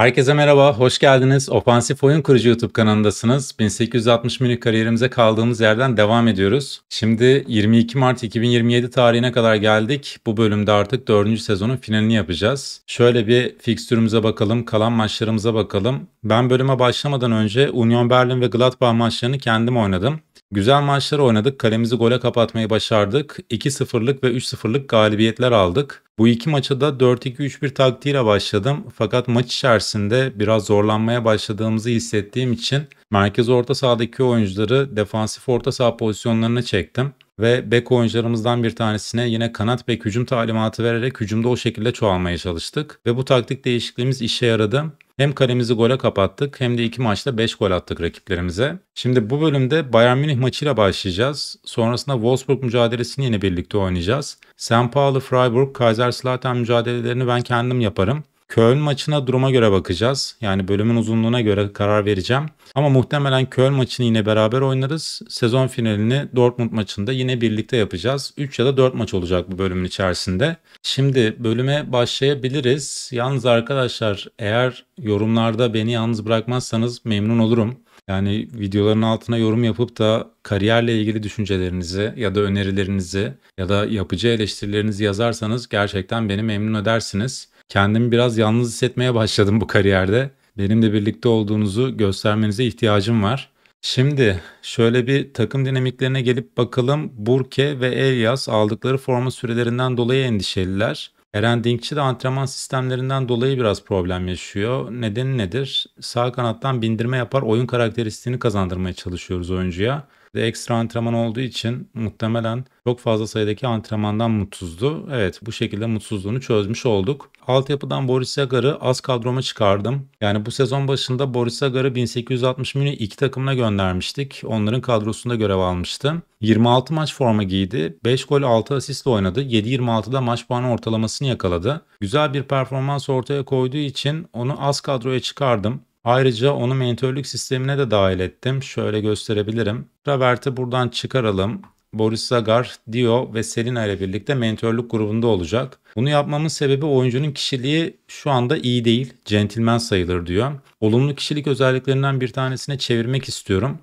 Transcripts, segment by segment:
Herkese merhaba, hoş geldiniz. Ofansif Oyun Kurucu YouTube kanalındasınız. 1860 menü kariyerimize kaldığımız yerden devam ediyoruz. Şimdi 22 Mart 2027 tarihine kadar geldik. Bu bölümde artık 4. sezonun finalini yapacağız. Şöyle bir fikstürümüze bakalım, kalan maçlarımıza bakalım. Ben bölüme başlamadan önce Union Berlin ve Gladbach maçlarını kendim oynadım. Güzel maçlar oynadık, kalemizi gole kapatmayı başardık. 2-0'lık ve 3-0'lık galibiyetler aldık. Bu iki maça da 4-2-3-1 taktiğiyle başladım. Fakat maç içerisinde biraz zorlanmaya başladığımızı hissettiğim için merkez orta sahadaki oyuncuları defansif orta saha pozisyonlarına çektim. Ve bek oyuncularımızdan bir tanesine yine kanat bek hücum talimatı vererek hücumda o şekilde çoğalmaya çalıştık. Ve bu taktik değişikliğimiz işe yaradı. Hem kalemizi gole kapattık hem de iki maçta 5 gol attık rakiplerimize. Şimdi bu bölümde Bayern Münih maçıyla başlayacağız. Sonrasında Wolfsburg mücadelesini yine birlikte oynayacağız. San Paulo, Freiburg, Kaiserslautern mücadelelerini ben kendim yaparım. Köln maçına duruma göre bakacağız. Yani bölümün uzunluğuna göre karar vereceğim. Ama muhtemelen Köln maçını yine beraber oynarız. Sezon finalini Dortmund maçında yine birlikte yapacağız. 3 ya da 4 maç olacak bu bölümün içerisinde. Şimdi bölüme başlayabiliriz. Yalnız arkadaşlar eğer yorumlarda beni yalnız bırakmazsanız memnun olurum. Yani videoların altına yorum yapıp da kariyerle ilgili düşüncelerinizi ya da önerilerinizi ya da yapıcı eleştirilerinizi yazarsanız gerçekten beni memnun edersiniz kendimi biraz yalnız hissetmeye başladım bu kariyerde. Benimle birlikte olduğunuzu göstermenize ihtiyacım var. Şimdi şöyle bir takım dinamiklerine gelip bakalım. Burke ve Elias aldıkları forma sürelerinden dolayı endişeliler. Eren Dinkçi de antrenman sistemlerinden dolayı biraz problem yaşıyor. Nedeni nedir? Sağ kanattan bindirme yapar oyun karakteristiğini kazandırmaya çalışıyoruz oyuncuya de ekstra antrenman olduğu için muhtemelen çok fazla sayıdaki antrenmandan mutsuzdu. Evet bu şekilde mutsuzluğunu çözmüş olduk. Altyapıdan Boris Sagar'ı az kadroma çıkardım. Yani bu sezon başında Boris Sagar'ı 1860 Münih iki takımına göndermiştik. Onların kadrosunda görev almıştım. 26 maç forma giydi. 5 gol 6 asistle oynadı. 7-26'da maç puanı ortalamasını yakaladı. Güzel bir performans ortaya koyduğu için onu az kadroya çıkardım. Ayrıca onu mentorluk sistemine de dahil ettim. Şöyle gösterebilirim. Robert'i buradan çıkaralım. Boris Zagar, Dio ve Selina ile birlikte mentorluk grubunda olacak. Bunu yapmamın sebebi oyuncunun kişiliği şu anda iyi değil, centilmen sayılır diyor. Olumlu kişilik özelliklerinden bir tanesine çevirmek istiyorum.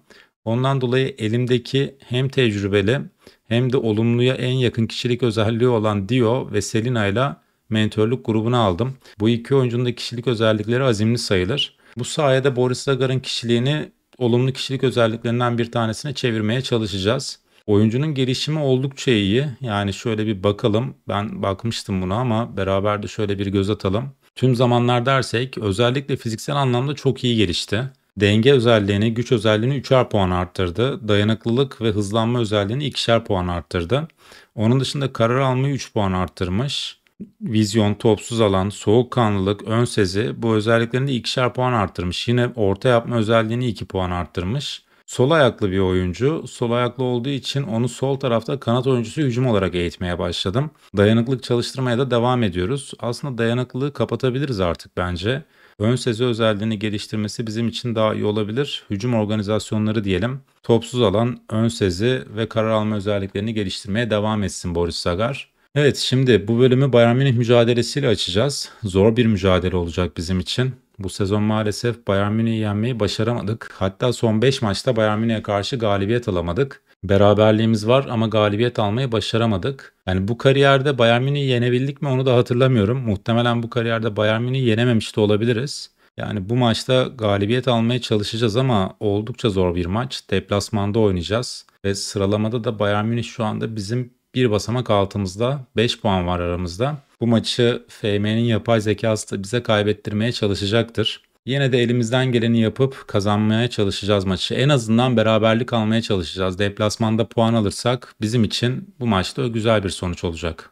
Ondan dolayı elimdeki hem tecrübeli hem de olumluya en yakın kişilik özelliği olan Dio ve Selina ile mentorluk grubunu aldım. Bu iki oyuncunun da kişilik özellikleri azimli sayılır. Bu sayede Boris Sagar'ın kişiliğini olumlu kişilik özelliklerinden bir tanesine çevirmeye çalışacağız. Oyuncunun gelişimi oldukça iyi. Yani şöyle bir bakalım. Ben bakmıştım buna ama beraber de şöyle bir göz atalım. Tüm zamanlar dersek özellikle fiziksel anlamda çok iyi gelişti. Denge özelliğini, güç özelliğini 3'er puan arttırdı. Dayanıklılık ve hızlanma özelliğini 2'şer puan arttırdı. Onun dışında karar almayı 3 puan arttırmış vizyon, topsuz alan, soğukkanlılık, ön sezi bu özelliklerini ikişer puan arttırmış. Yine orta yapma özelliğini 2 puan arttırmış. Sol ayaklı bir oyuncu. Sol ayaklı olduğu için onu sol tarafta kanat oyuncusu hücum olarak eğitmeye başladım. Dayanıklık çalıştırmaya da devam ediyoruz. Aslında dayanıklılığı kapatabiliriz artık bence. Ön sezi özelliğini geliştirmesi bizim için daha iyi olabilir. Hücum organizasyonları diyelim. Topsuz alan, ön sezi ve karar alma özelliklerini geliştirmeye devam etsin Boris Sagar. Evet şimdi bu bölümü Bayern Münih mücadelesiyle açacağız. Zor bir mücadele olacak bizim için. Bu sezon maalesef Bayern Münih'i yenmeyi başaramadık. Hatta son 5 maçta Bayern Münih'e karşı galibiyet alamadık. Beraberliğimiz var ama galibiyet almayı başaramadık. Yani bu kariyerde Bayern Münih'i yenebildik mi onu da hatırlamıyorum. Muhtemelen bu kariyerde Bayern Münih'i yenememiş de olabiliriz. Yani bu maçta galibiyet almaya çalışacağız ama oldukça zor bir maç. Deplasmanda oynayacağız ve sıralamada da Bayern Münih şu anda bizim bir basamak altımızda 5 puan var aramızda. Bu maçı FM'nin yapay zekası da bize kaybettirmeye çalışacaktır. Yine de elimizden geleni yapıp kazanmaya çalışacağız maçı. En azından beraberlik almaya çalışacağız. Deplasmanda puan alırsak bizim için bu maçta güzel bir sonuç olacak.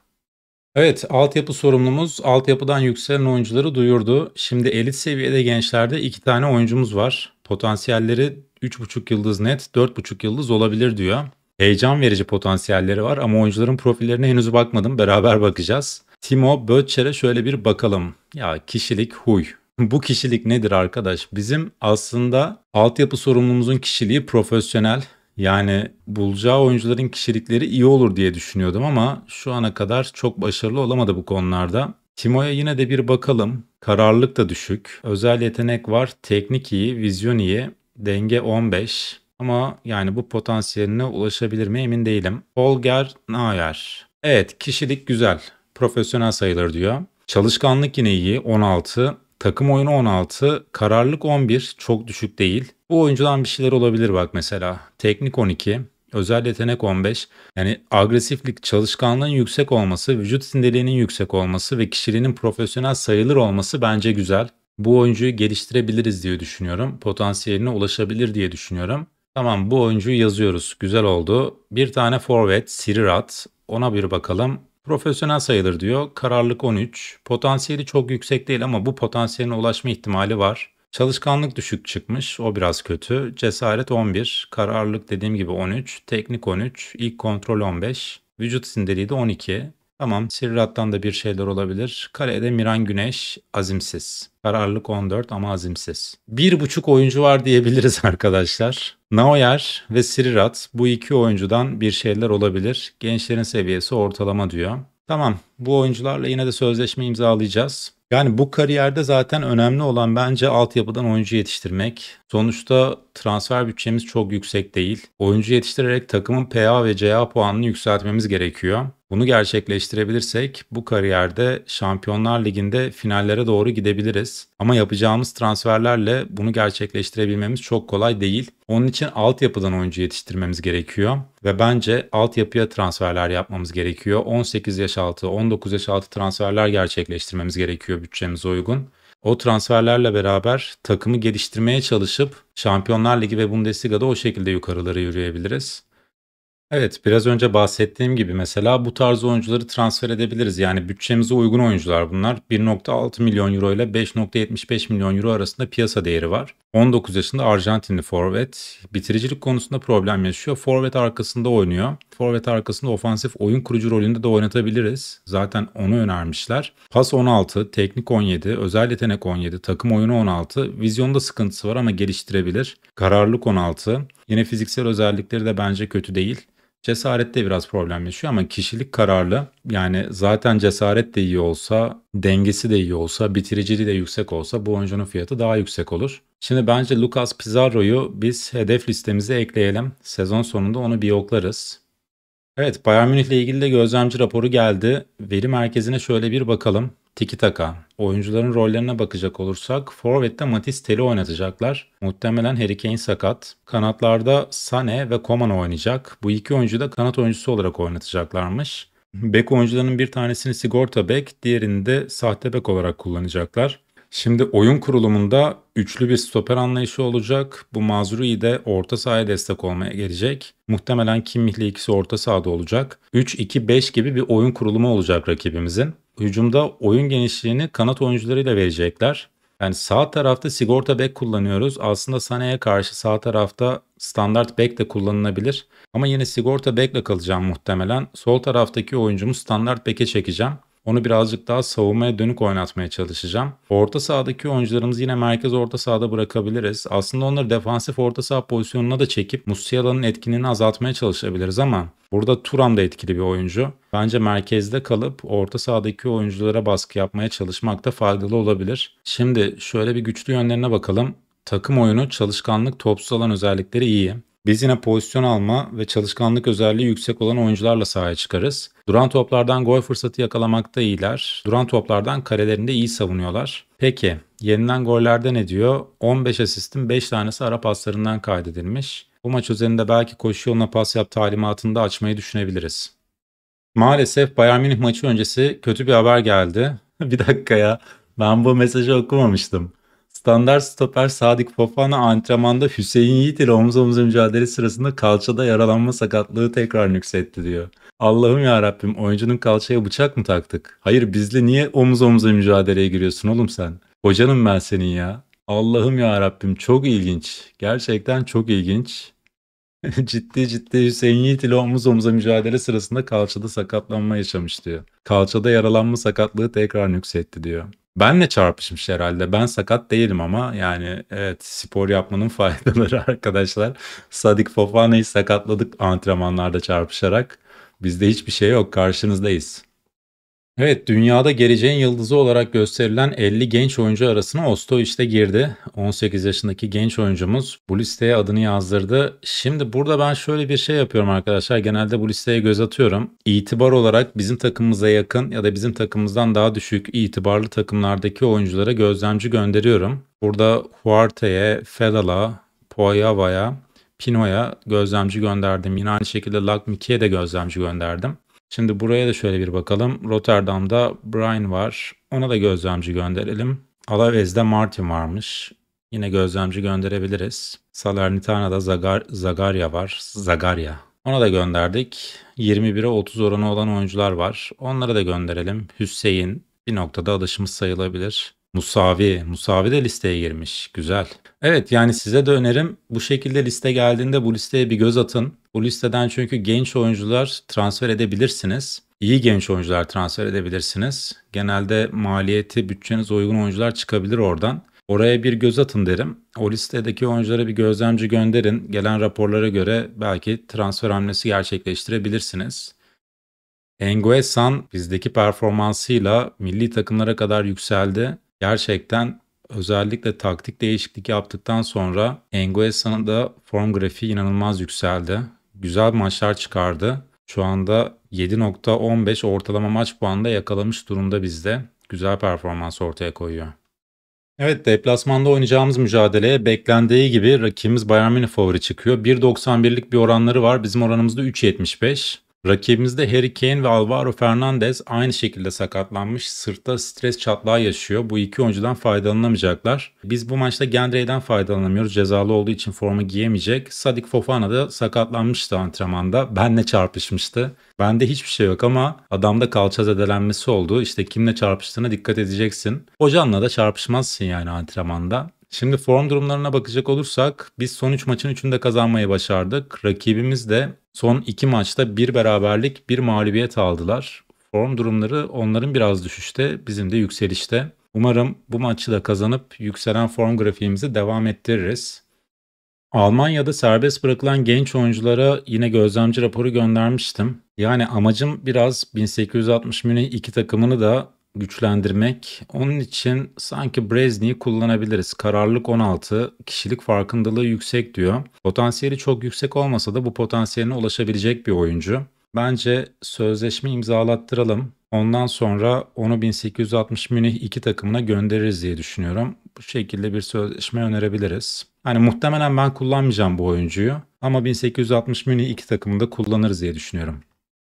Evet, altyapı sorumlumuz altyapıdan yükselen oyuncuları duyurdu. Şimdi elit seviyede gençlerde iki tane oyuncumuz var. Potansiyelleri 3,5 yıldız net, 4,5 yıldız olabilir diyor heyecan verici potansiyelleri var ama oyuncuların profillerine henüz bakmadım. Beraber bakacağız. Timo Böttcher'e şöyle bir bakalım. Ya kişilik huy. Bu kişilik nedir arkadaş? Bizim aslında altyapı sorumlumuzun kişiliği profesyonel. Yani bulacağı oyuncuların kişilikleri iyi olur diye düşünüyordum ama şu ana kadar çok başarılı olamadı bu konularda. Timo'ya yine de bir bakalım. Kararlılık da düşük. Özel yetenek var. Teknik iyi, vizyon iyi. Denge 15. Ama yani bu potansiyeline ulaşabilir mi emin değilim. Holger Neuer. Evet kişilik güzel. Profesyonel sayılır diyor. Çalışkanlık yine iyi 16. Takım oyunu 16. Kararlılık 11. Çok düşük değil. Bu oyuncudan bir şeyler olabilir bak mesela. Teknik 12. Özel yetenek 15. Yani agresiflik, çalışkanlığın yüksek olması, vücut sindeliğinin yüksek olması ve kişiliğinin profesyonel sayılır olması bence güzel. Bu oyuncuyu geliştirebiliriz diye düşünüyorum. Potansiyeline ulaşabilir diye düşünüyorum. Tamam bu oyuncuyu yazıyoruz. Güzel oldu. Bir tane forvet Sirirat. Ona bir bakalım. Profesyonel sayılır diyor. Kararlılık 13. Potansiyeli çok yüksek değil ama bu potansiyeline ulaşma ihtimali var. Çalışkanlık düşük çıkmış. O biraz kötü. Cesaret 11. Kararlılık dediğim gibi 13. Teknik 13. İlk kontrol 15. Vücut sindeliği de 12. Tamam Sirrat'tan da bir şeyler olabilir. Kalede Miran Güneş azimsiz. Kararlılık 14 ama azimsiz. Bir buçuk oyuncu var diyebiliriz arkadaşlar. Naoyer ve Sirrat bu iki oyuncudan bir şeyler olabilir. Gençlerin seviyesi ortalama diyor. Tamam bu oyuncularla yine de sözleşme imzalayacağız. Yani bu kariyerde zaten önemli olan bence altyapıdan oyuncu yetiştirmek. Sonuçta transfer bütçemiz çok yüksek değil. Oyuncu yetiştirerek takımın PA ve CA puanını yükseltmemiz gerekiyor. Bunu gerçekleştirebilirsek bu kariyerde Şampiyonlar Ligi'nde finallere doğru gidebiliriz. Ama yapacağımız transferlerle bunu gerçekleştirebilmemiz çok kolay değil. Onun için altyapıdan oyuncu yetiştirmemiz gerekiyor ve bence altyapıya transferler yapmamız gerekiyor. 18 yaş altı, 19 yaş altı transferler gerçekleştirmemiz gerekiyor bütçemize uygun. O transferlerle beraber takımı geliştirmeye çalışıp Şampiyonlar Ligi ve Bundesliga'da o şekilde yukarılara yürüyebiliriz. Evet, biraz önce bahsettiğim gibi mesela bu tarz oyuncuları transfer edebiliriz. Yani bütçemize uygun oyuncular bunlar. 1.6 milyon euro ile 5.75 milyon euro arasında piyasa değeri var. 19 yaşında Arjantinli forvet. Bitiricilik konusunda problem yaşıyor. Forvet arkasında oynuyor. Forvet arkasında ofansif oyun kurucu rolünde de oynatabiliriz. Zaten onu önermişler. Pas 16, teknik 17, özel yetenek 17, takım oyunu 16. Vizyonda sıkıntısı var ama geliştirebilir. Kararlılık 16. Yine fiziksel özellikleri de bence kötü değil. Cesarette biraz problem yaşıyor ama kişilik kararlı. Yani zaten cesaret de iyi olsa, dengesi de iyi olsa, bitiriciliği de yüksek olsa bu oyuncunun fiyatı daha yüksek olur. Şimdi bence Lucas Pizarro'yu biz hedef listemize ekleyelim. Sezon sonunda onu bir yoklarız. Evet Bayern Münih ile ilgili de gözlemci raporu geldi. Veri merkezine şöyle bir bakalım tiki taka. Oyuncuların rollerine bakacak olursak Forvet'te Matis Teli oynatacaklar. Muhtemelen Harry Kane sakat. Kanatlarda Sane ve Koman oynayacak. Bu iki oyuncu da kanat oyuncusu olarak oynatacaklarmış. Bek oyuncularının bir tanesini sigorta bek, diğerini de sahte bek olarak kullanacaklar. Şimdi oyun kurulumunda üçlü bir stoper anlayışı olacak. Bu Mazrui de orta sahaya destek olmaya gelecek. Muhtemelen Kimmih'le ikisi orta sahada olacak. 3-2-5 gibi bir oyun kurulumu olacak rakibimizin hücumda oyun genişliğini kanat oyuncularıyla verecekler. Yani sağ tarafta sigorta bek kullanıyoruz. Aslında Sane'ye karşı sağ tarafta standart bek de kullanılabilir. Ama yine sigorta bekle kalacağım muhtemelen. Sol taraftaki oyuncumu standart beke çekeceğim. Onu birazcık daha savunmaya dönük oynatmaya çalışacağım. Orta sahadaki oyuncularımızı yine merkez orta sahada bırakabiliriz. Aslında onları defansif orta saha pozisyonuna da çekip Musiala'nın etkinliğini azaltmaya çalışabiliriz ama burada Turam da etkili bir oyuncu. Bence merkezde kalıp orta sahadaki oyunculara baskı yapmaya çalışmak da faydalı olabilir. Şimdi şöyle bir güçlü yönlerine bakalım. Takım oyunu, çalışkanlık, topsuz alan özellikleri iyi. Biz yine pozisyon alma ve çalışkanlık özelliği yüksek olan oyuncularla sahaya çıkarız. Duran toplardan gol fırsatı yakalamakta iyiler. Duran toplardan karelerinde iyi savunuyorlar. Peki yenilen gollerde ne diyor? 15 asistin 5 tanesi ara paslarından kaydedilmiş. Bu maç üzerinde belki koşu yoluna pas yap talimatını da açmayı düşünebiliriz. Maalesef Bayern Münih maçı öncesi kötü bir haber geldi. bir dakika ya ben bu mesajı okumamıştım. Standart stoper Sadık Fofana antrenmanda Hüseyin Yiğit ile omuz omuza mücadele sırasında kalçada yaralanma sakatlığı tekrar nüksetti diyor. Allah'ım ya Rabbim oyuncunun kalçaya bıçak mı taktık? Hayır bizle niye omuz omuza mücadeleye giriyorsun oğlum sen? Hocanım ben senin ya. Allah'ım ya Rabbim çok ilginç. Gerçekten çok ilginç. ciddi ciddi Hüseyin Yiğit ile omuz omuza mücadele sırasında kalçada sakatlanma yaşamış diyor. Kalçada yaralanma sakatlığı tekrar nüksetti diyor. Benle çarpışmış herhalde. Ben sakat değilim ama yani evet spor yapmanın faydaları arkadaşlar. Sadik Fofana'yı sakatladık antrenmanlarda çarpışarak. Bizde hiçbir şey yok karşınızdayız. Evet, dünyada geleceğin yıldızı olarak gösterilen 50 genç oyuncu arasına Osto işte girdi. 18 yaşındaki genç oyuncumuz bu listeye adını yazdırdı. Şimdi burada ben şöyle bir şey yapıyorum arkadaşlar. Genelde bu listeye göz atıyorum. İtibar olarak bizim takımımıza yakın ya da bizim takımımızdan daha düşük itibarlı takımlardaki oyunculara gözlemci gönderiyorum. Burada Huarte'ye, Fedal'a, Poyava'ya, Pino'ya gözlemci gönderdim. Yine aynı şekilde Lakmiki'ye de gözlemci gönderdim. Şimdi buraya da şöyle bir bakalım. Rotterdam'da Brian var. Ona da gözlemci gönderelim. Alavez'de Martin varmış. Yine gözlemci gönderebiliriz. Salernitana'da Zagar Zagarya var. Zagarya. Ona da gönderdik. 21'e 30 oranı olan oyuncular var. Onlara da gönderelim. Hüseyin bir noktada alışımız sayılabilir. Musavi. Musavi de listeye girmiş. Güzel. Evet yani size de önerim bu şekilde liste geldiğinde bu listeye bir göz atın. Bu listeden çünkü genç oyuncular transfer edebilirsiniz. İyi genç oyuncular transfer edebilirsiniz. Genelde maliyeti bütçeniz uygun oyuncular çıkabilir oradan. Oraya bir göz atın derim. O listedeki oyunculara bir gözlemci gönderin. Gelen raporlara göre belki transfer hamlesi gerçekleştirebilirsiniz. Engue San bizdeki performansıyla milli takımlara kadar yükseldi gerçekten özellikle taktik değişiklik yaptıktan sonra Enguesa'nın da form grafiği inanılmaz yükseldi. Güzel maçlar çıkardı. Şu anda 7.15 ortalama maç puanında yakalamış durumda bizde. Güzel performans ortaya koyuyor. Evet deplasmanda oynayacağımız mücadeleye beklendiği gibi rakibimiz Bayern Münih favori çıkıyor. 1.91'lik bir oranları var. Bizim oranımızda 3.75. Rakibimizde Harry Kane ve Alvaro Fernandez aynı şekilde sakatlanmış. Sırtta stres çatlağı yaşıyor. Bu iki oyuncudan faydalanamayacaklar. Biz bu maçta Gendre'den faydalanamıyoruz. Cezalı olduğu için forma giyemeyecek. Sadik Fofana da sakatlanmıştı antrenmanda. Benle çarpışmıştı. Bende hiçbir şey yok ama adamda kalça zedelenmesi oldu. İşte kimle çarpıştığına dikkat edeceksin. Hocanla da çarpışmazsın yani antrenmanda. Şimdi form durumlarına bakacak olursak biz son 3 maçın 3'ünü de kazanmayı başardık. Rakibimiz de Son iki maçta bir beraberlik, bir mağlubiyet aldılar. Form durumları onların biraz düşüşte, bizim de yükselişte. Umarım bu maçı da kazanıp yükselen form grafiğimizi devam ettiririz. Almanya'da serbest bırakılan genç oyunculara yine gözlemci raporu göndermiştim. Yani amacım biraz 1860 Münih iki takımını da güçlendirmek. Onun için sanki Brezni'yi kullanabiliriz. Kararlılık 16, kişilik farkındalığı yüksek diyor. Potansiyeli çok yüksek olmasa da bu potansiyeline ulaşabilecek bir oyuncu. Bence sözleşme imzalattıralım. Ondan sonra onu 1860 Münih 2 takımına göndeririz diye düşünüyorum. Bu şekilde bir sözleşme önerebiliriz. Hani muhtemelen ben kullanmayacağım bu oyuncuyu ama 1860 Münih 2 takımında kullanırız diye düşünüyorum.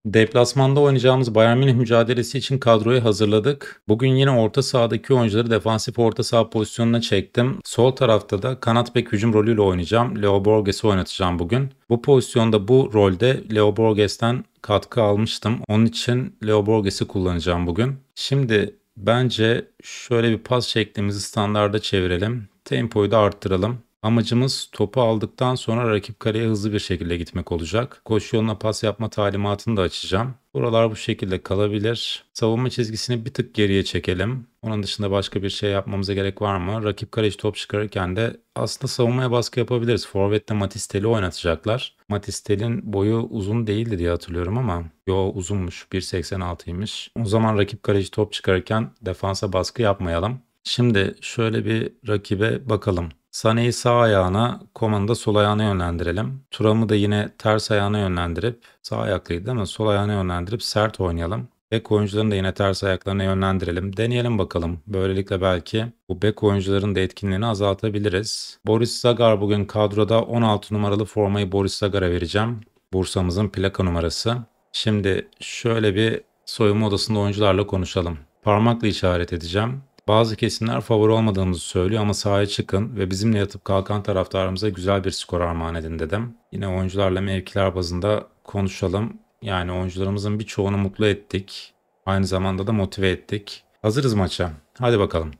Deplasmanda oynayacağımız Bayern Münih mücadelesi için kadroyu hazırladık. Bugün yine orta sahadaki oyuncuları defansif orta saha pozisyonuna çektim. Sol tarafta da kanat bek hücum rolüyle oynayacağım. Leo Borges'i oynatacağım bugün. Bu pozisyonda bu rolde Leo Borges'ten katkı almıştım. Onun için Leo Borges'i kullanacağım bugün. Şimdi bence şöyle bir pas şeklimizi standarda çevirelim. Tempoyu da arttıralım. Amacımız topu aldıktan sonra rakip kareye hızlı bir şekilde gitmek olacak. Koşu yoluna pas yapma talimatını da açacağım. Buralar bu şekilde kalabilir. Savunma çizgisini bir tık geriye çekelim. Onun dışında başka bir şey yapmamıza gerek var mı? Rakip kaleci top çıkarırken de aslında savunmaya baskı yapabiliriz. Forvet'te Matis Tel'i oynatacaklar. Matistelin boyu uzun değildi diye hatırlıyorum ama yo uzunmuş 1.86'ymış. O zaman rakip kaleci top çıkarırken defansa baskı yapmayalım. Şimdi şöyle bir rakibe bakalım. Sane'yi sağ ayağına, komanda sol ayağına yönlendirelim. Turam'ı da yine ters ayağına yönlendirip, sağ ayaklıydı ama sol ayağına yönlendirip sert oynayalım. Bek oyuncularını da yine ters ayaklarına yönlendirelim. Deneyelim bakalım. Böylelikle belki bu bek oyuncuların da etkinliğini azaltabiliriz. Boris Zagar bugün kadroda 16 numaralı formayı Boris Zagar'a vereceğim. Bursa'mızın plaka numarası. Şimdi şöyle bir soyunma odasında oyuncularla konuşalım. Parmakla işaret edeceğim. Bazı kesimler favori olmadığımızı söylüyor ama sahaya çıkın ve bizimle yatıp kalkan taraftarımıza güzel bir skor armağan edin dedim. Yine oyuncularla mevkiler bazında konuşalım. Yani oyuncularımızın birçoğunu mutlu ettik. Aynı zamanda da motive ettik. Hazırız maça. Hadi bakalım.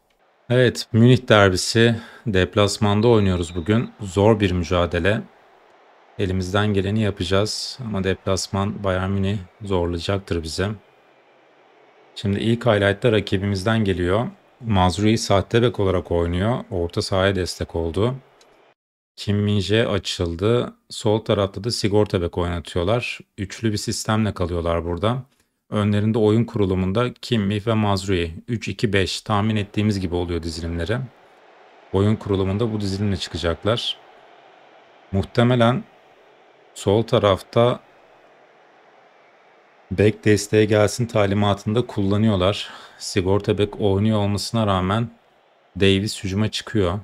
Evet, Münih derbisi. Deplasmanda oynuyoruz bugün. Zor bir mücadele. Elimizden geleni yapacağız ama deplasman Bayern Münih zorlayacaktır bize. Şimdi ilk highlight'ta rakibimizden geliyor. Mazrui sahte bek olarak oynuyor. Orta sahaya destek oldu. Kim Minje açıldı. Sol tarafta da sigorta bek oynatıyorlar. Üçlü bir sistemle kalıyorlar burada. Önlerinde oyun kurulumunda Kimmih ve Mazrui 3-2-5 tahmin ettiğimiz gibi oluyor dizilimleri. Oyun kurulumunda bu dizilimle çıkacaklar. Muhtemelen sol tarafta bek desteğe gelsin talimatında kullanıyorlar sigorta bek oynuyor olmasına rağmen Davis hücuma çıkıyor.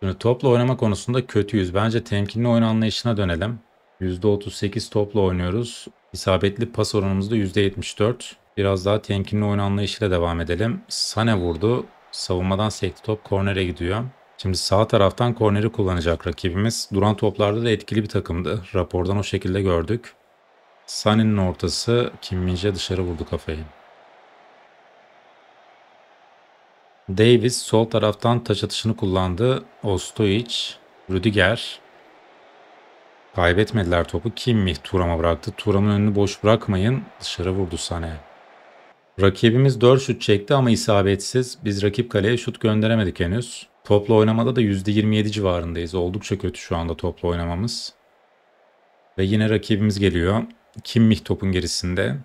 Şimdi topla oynama konusunda kötüyüz. Bence temkinli oyun anlayışına dönelim. %38 topla oynuyoruz. İsabetli pas oranımızda %74. Biraz daha temkinli oyun anlayışıyla devam edelim. Sane vurdu. Savunmadan sekti top kornere gidiyor. Şimdi sağ taraftan korneri kullanacak rakibimiz. Duran toplarda da etkili bir takımdı. Rapordan o şekilde gördük. Sane'nin ortası Kim Minje dışarı vurdu kafayı. Davis sol taraftan taç atışını kullandı. Ostoic, Rüdiger kaybetmediler topu. Kimmih Turam'a bıraktı. Turam'ın önünü boş bırakmayın. Dışarı vurdu Sane. Rakibimiz 4 şut çekti ama isabetsiz. Biz rakip kaleye şut gönderemedik henüz. Topla oynamada da %27 civarındayız. Oldukça kötü şu anda topla oynamamız. Ve yine rakibimiz geliyor. Kimmih topun gerisinde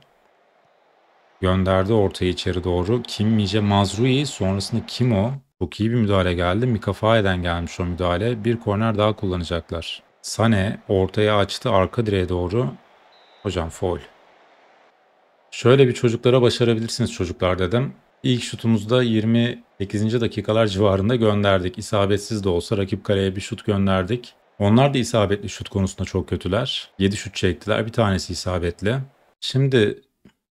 gönderdi ortaya içeri doğru. Kim Mice Mazrui sonrasında kim o? Çok iyi bir müdahale geldi. Mika Faye'den gelmiş o müdahale. Bir korner daha kullanacaklar. Sane ortaya açtı arka direğe doğru. Hocam foul. Şöyle bir çocuklara başarabilirsiniz çocuklar dedim. İlk şutumuzda 28. dakikalar civarında gönderdik. İsabetsiz de olsa rakip kaleye bir şut gönderdik. Onlar da isabetli şut konusunda çok kötüler. 7 şut çektiler. Bir tanesi isabetli. Şimdi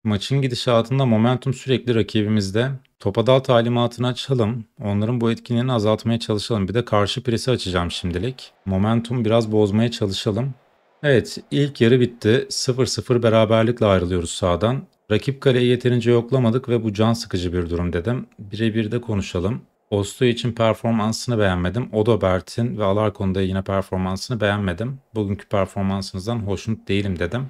Maçın gidişatında momentum sürekli rakibimizde. Topa dal talimatını açalım. Onların bu etkinliğini azaltmaya çalışalım. Bir de karşı presi açacağım şimdilik. Momentum biraz bozmaya çalışalım. Evet ilk yarı bitti. 0-0 beraberlikle ayrılıyoruz sağdan. Rakip kaleyi yeterince yoklamadık ve bu can sıkıcı bir durum dedim. Birebir de konuşalım. Osto için performansını beğenmedim. Odo Bert'in ve Alarcon'da yine performansını beğenmedim. Bugünkü performansınızdan hoşnut değilim dedim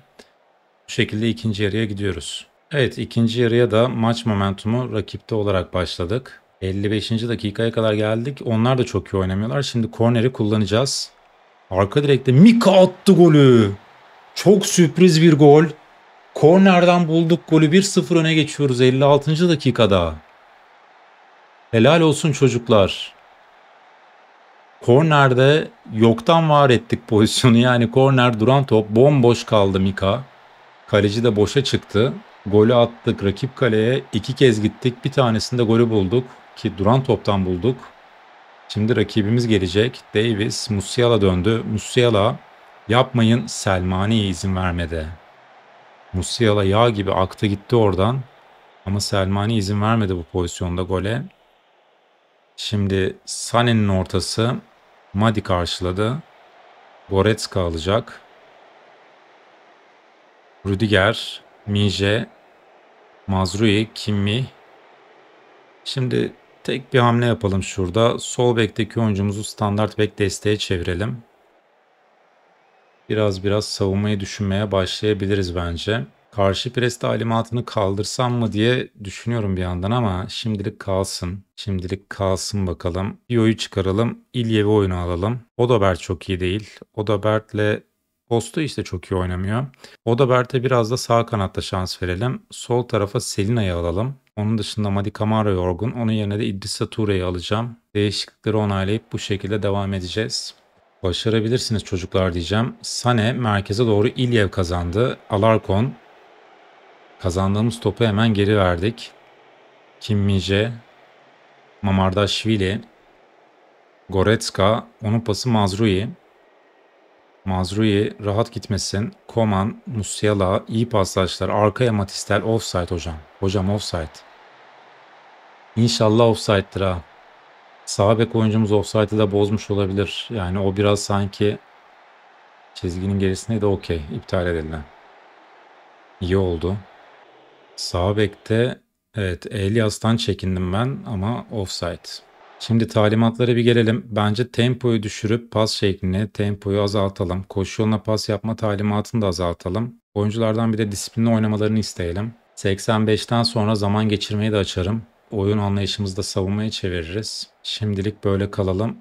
şekilde ikinci yarıya gidiyoruz. Evet ikinci yarıya da maç momentumu rakipte olarak başladık. 55. dakikaya kadar geldik. Onlar da çok iyi oynamıyorlar. Şimdi korneri kullanacağız. Arka direkte Mika attı golü. Çok sürpriz bir gol. Kornerden bulduk golü 1-0 öne geçiyoruz 56. dakikada. Helal olsun çocuklar. Kornerde yoktan var ettik pozisyonu. Yani korner duran top bomboş kaldı Mika. Kaleci de boşa çıktı. Golü attık rakip kaleye. iki kez gittik. Bir tanesinde golü bulduk. Ki duran toptan bulduk. Şimdi rakibimiz gelecek. Davis Musiala döndü. Musiala yapmayın Selmani'ye izin vermedi. Musiala yağ gibi aktı gitti oradan. Ama Selmani izin vermedi bu pozisyonda gole. Şimdi Sane'nin ortası Madi karşıladı. Goretzka alacak. Rüdiger, Mije, Mazrui, Kimi. Şimdi tek bir hamle yapalım şurada. Sol bekteki oyuncumuzu standart bek desteğe çevirelim. Biraz biraz savunmayı düşünmeye başlayabiliriz bence. Karşı pres talimatını kaldırsam mı diye düşünüyorum bir yandan ama şimdilik kalsın. Şimdilik kalsın bakalım. Pio'yu çıkaralım. İlyev'i oyunu alalım. Odobert çok iyi değil. Odobert'le Postu işte çok iyi oynamıyor. Odabert'e biraz da sağ kanatta şans verelim. Sol tarafa Selina'yı alalım. Onun dışında Madi Kamara yorgun. Onun yerine de İdris Ature'yi alacağım. Değişiklikleri onaylayıp bu şekilde devam edeceğiz. Başarabilirsiniz çocuklar diyeceğim. Sane merkeze doğru İlyev kazandı. Alarkon. Kazandığımız topu hemen geri verdik. Kimmice. Mamardaşvili. Goretzka. Onun pası Mazrui. Mazrui rahat gitmesin. Koman, Musiala iyi paslaşlar. Arkaya Matistel offside hocam. Hocam offside. İnşallah offside'dir ha. Sağ bek oyuncumuz offside'ı da bozmuş olabilir. Yani o biraz sanki çizginin gerisine de okey. İptal edildi. İyi oldu. Sağ bekte evet Elias'tan çekindim ben ama offside. Şimdi talimatlara bir gelelim. Bence tempoyu düşürüp pas şeklini, tempoyu azaltalım. Koşu yoluna pas yapma talimatını da azaltalım. Oyunculardan bir de disiplinli oynamalarını isteyelim. 85'ten sonra zaman geçirmeyi de açarım. Oyun anlayışımızı da savunmaya çeviririz. Şimdilik böyle kalalım.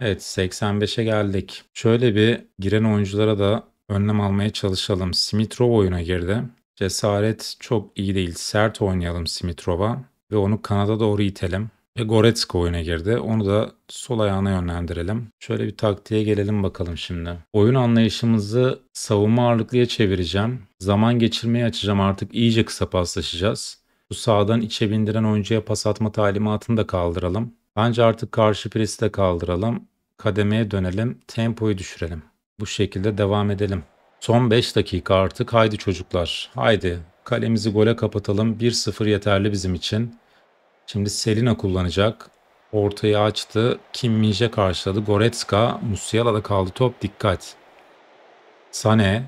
Evet 85'e geldik. Şöyle bir giren oyunculara da önlem almaya çalışalım. Simitrov oyuna girdi. Cesaret çok iyi değil. Sert oynayalım Simitrov'a ve onu kanada doğru itelim. E Goretzka oyuna girdi. Onu da sol ayağına yönlendirelim. Şöyle bir taktiğe gelelim bakalım şimdi. Oyun anlayışımızı savunma ağırlıklıya çevireceğim. Zaman geçirmeye açacağım artık iyice kısa paslaşacağız. Bu sağdan içe bindiren oyuncuya pas atma talimatını da kaldıralım. Bence artık karşı presi de kaldıralım. Kademeye dönelim. Tempoyu düşürelim. Bu şekilde devam edelim. Son 5 dakika artık haydi çocuklar. Haydi kalemizi gole kapatalım. 1-0 yeterli bizim için. Şimdi Selina kullanacak. Ortayı açtı. Kim Minje karşıladı. Goretzka. da kaldı top. Dikkat. Sane.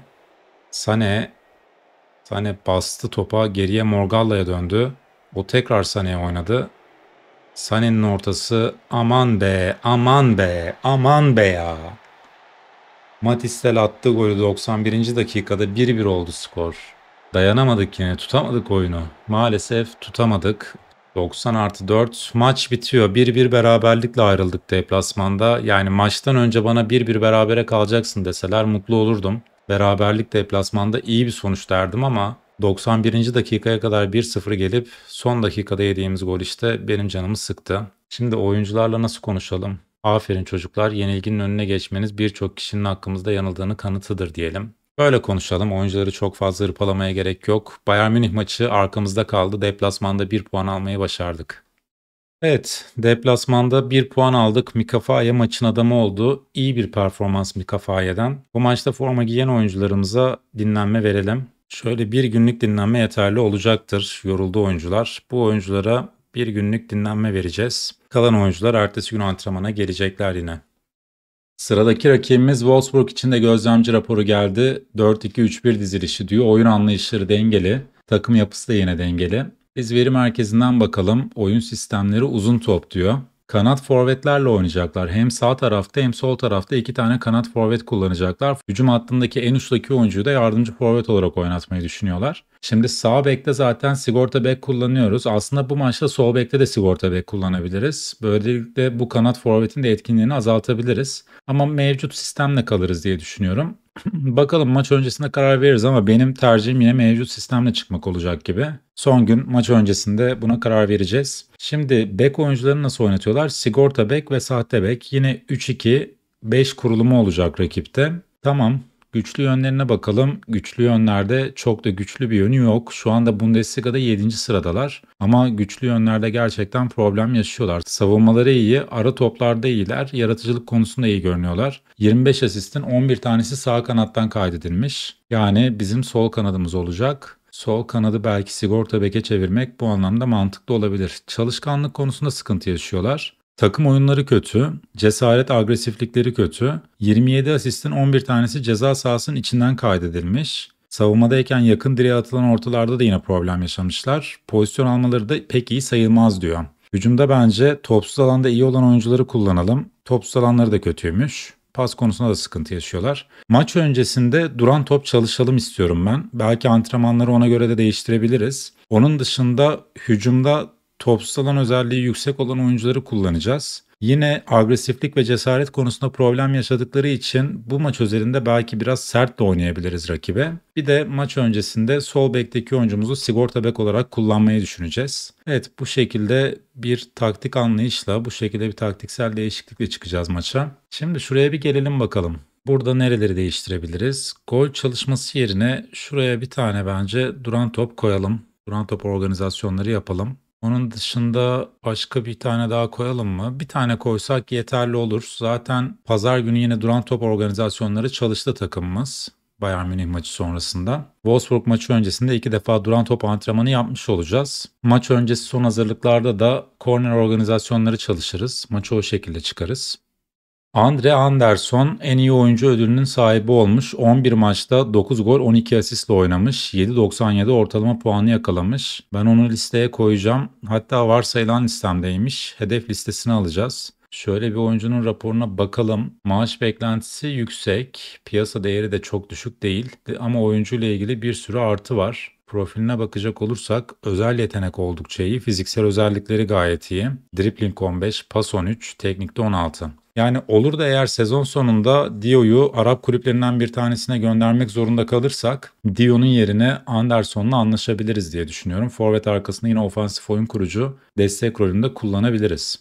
Sane. Sane bastı topa. Geriye Morgalla'ya döndü. O tekrar Sane'ye oynadı. Sane'nin ortası aman be, aman be, aman be ya. Matistel attı golü 91. dakikada 1-1 oldu skor. Dayanamadık yine tutamadık oyunu. Maalesef tutamadık. 90 artı 4 maç bitiyor. 1-1 beraberlikle ayrıldık deplasmanda. Yani maçtan önce bana 1-1 berabere kalacaksın deseler mutlu olurdum. Beraberlik deplasmanda iyi bir sonuç derdim ama 91. dakikaya kadar 1-0 gelip son dakikada yediğimiz gol işte benim canımı sıktı. Şimdi oyuncularla nasıl konuşalım? Aferin çocuklar yenilginin önüne geçmeniz birçok kişinin hakkımızda yanıldığını kanıtıdır diyelim. Böyle konuşalım. Oyuncuları çok fazla hırpalamaya gerek yok. Bayern Münih maçı arkamızda kaldı. Deplasmanda 1 puan almayı başardık. Evet, deplasmanda 1 puan aldık. Mikafaya maçın adamı oldu. İyi bir performans Mikafaya'dan. Bu maçta forma giyen oyuncularımıza dinlenme verelim. Şöyle bir günlük dinlenme yeterli olacaktır yoruldu oyuncular. Bu oyunculara bir günlük dinlenme vereceğiz. Kalan oyuncular ertesi gün antrenmana gelecekler yine. Sıradaki rakibimiz Wolfsburg için de gözlemci raporu geldi. 4-2-3-1 dizilişi diyor. Oyun anlayışları dengeli. Takım yapısı da yine dengeli. Biz veri merkezinden bakalım. Oyun sistemleri uzun top diyor. Kanat forvetlerle oynayacaklar. Hem sağ tarafta hem sol tarafta iki tane kanat forvet kullanacaklar. Hücum hattındaki en uçtaki oyuncuyu da yardımcı forvet olarak oynatmayı düşünüyorlar. Şimdi sağ bekte zaten sigorta bek kullanıyoruz. Aslında bu maçta sol bekte de sigorta bek kullanabiliriz. Böylelikle bu kanat forvetin de etkinliğini azaltabiliriz. Ama mevcut sistemle kalırız diye düşünüyorum. Bakalım maç öncesinde karar veririz ama benim tercihim yine mevcut sistemle çıkmak olacak gibi. Son gün maç öncesinde buna karar vereceğiz. Şimdi bek oyuncularını nasıl oynatıyorlar? Sigorta bek ve sahte bek. Yine 3-2-5 kurulumu olacak rakipte. Tamam Güçlü yönlerine bakalım. Güçlü yönlerde çok da güçlü bir yönü yok. Şu anda Bundesliga'da 7. sıradalar. Ama güçlü yönlerde gerçekten problem yaşıyorlar. Savunmaları iyi, ara toplarda iyiler, yaratıcılık konusunda iyi görünüyorlar. 25 asistin 11 tanesi sağ kanattan kaydedilmiş. Yani bizim sol kanadımız olacak sol kanadı belki sigorta beke çevirmek bu anlamda mantıklı olabilir. Çalışkanlık konusunda sıkıntı yaşıyorlar. Takım oyunları kötü, cesaret agresiflikleri kötü. 27 asistin 11 tanesi ceza sahasının içinden kaydedilmiş. Savunmadayken yakın direğe atılan ortalarda da yine problem yaşamışlar. Pozisyon almaları da pek iyi sayılmaz diyor. Hücumda bence topsuz alanda iyi olan oyuncuları kullanalım. Topsuz alanları da kötüymüş. Pas konusunda da sıkıntı yaşıyorlar. Maç öncesinde duran top çalışalım istiyorum ben. Belki antrenmanları ona göre de değiştirebiliriz. Onun dışında hücumda topsuz özelliği yüksek olan oyuncuları kullanacağız. Yine agresiflik ve cesaret konusunda problem yaşadıkları için bu maç özelinde belki biraz sert de oynayabiliriz rakibe. Bir de maç öncesinde sol bekteki oyuncumuzu sigorta bek olarak kullanmayı düşüneceğiz. Evet bu şekilde bir taktik anlayışla, bu şekilde bir taktiksel değişiklikle çıkacağız maça. Şimdi şuraya bir gelelim bakalım. Burada nereleri değiştirebiliriz? Gol çalışması yerine şuraya bir tane bence duran top koyalım. Duran top organizasyonları yapalım. Onun dışında başka bir tane daha koyalım mı? Bir tane koysak yeterli olur. Zaten pazar günü yine duran top organizasyonları çalıştı takımımız. Bayern Münih maçı sonrasında. Wolfsburg maçı öncesinde iki defa duran top antrenmanı yapmış olacağız. Maç öncesi son hazırlıklarda da korner organizasyonları çalışırız. Maçı o şekilde çıkarız. Andre Anderson en iyi oyuncu ödülünün sahibi olmuş. 11 maçta 9 gol 12 asistle oynamış. 7.97 ortalama puanı yakalamış. Ben onu listeye koyacağım. Hatta varsayılan listemdeymiş. Hedef listesini alacağız. Şöyle bir oyuncunun raporuna bakalım. Maaş beklentisi yüksek, piyasa değeri de çok düşük değil ama oyuncuyla ilgili bir sürü artı var. Profiline bakacak olursak özel yetenek oldukça iyi, fiziksel özellikleri gayet iyi. Dribbling 15, pas 13, teknikte 16. Yani olur da eğer sezon sonunda Dio'yu Arap kulüplerinden bir tanesine göndermek zorunda kalırsak Dio'nun yerine Anderson'la anlaşabiliriz diye düşünüyorum. Forvet arkasında yine ofansif oyun kurucu destek rolünde kullanabiliriz.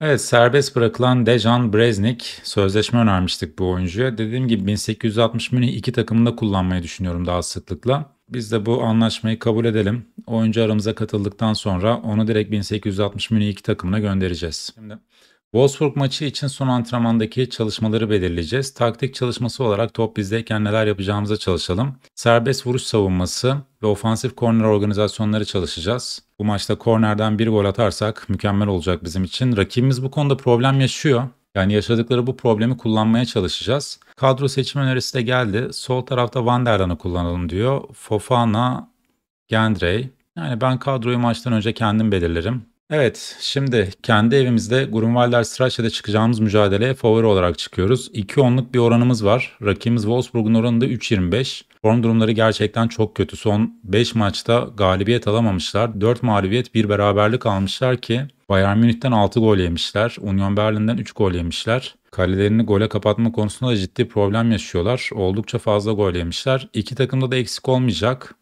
Evet serbest bırakılan Dejan Breznik sözleşme önermiştik bu oyuncuya. Dediğim gibi 1860 Münih iki takımında kullanmayı düşünüyorum daha sıklıkla. Biz de bu anlaşmayı kabul edelim. Oyuncu aramıza katıldıktan sonra onu direkt 1860 Münih iki takımına göndereceğiz. Şimdi Wolfsburg maçı için son antrenmandaki çalışmaları belirleyeceğiz. Taktik çalışması olarak top bizdeyken neler yapacağımıza çalışalım. Serbest vuruş savunması ve ofansif korner organizasyonları çalışacağız. Bu maçta kornerden bir gol atarsak mükemmel olacak bizim için. Rakibimiz bu konuda problem yaşıyor. Yani yaşadıkları bu problemi kullanmaya çalışacağız. Kadro seçim önerisi de geldi. Sol tarafta Van der Dan'ı kullanalım diyor. Fofana, Gendrey. Yani ben kadroyu maçtan önce kendim belirlerim. Evet, şimdi kendi evimizde Grunwalder Stracha'da çıkacağımız mücadeleye favori olarak çıkıyoruz. 2 onluk bir oranımız var. Rakibimiz Wolfsburg'un oranı da 3.25. Form durumları gerçekten çok kötü. Son 5 maçta galibiyet alamamışlar. 4 mağlubiyet, 1 beraberlik almışlar ki Bayern Münih'ten 6 gol yemişler. Union Berlin'den 3 gol yemişler. Kalelerini gole kapatma konusunda da ciddi problem yaşıyorlar. Oldukça fazla gol yemişler. İki takımda da eksik olmayacak.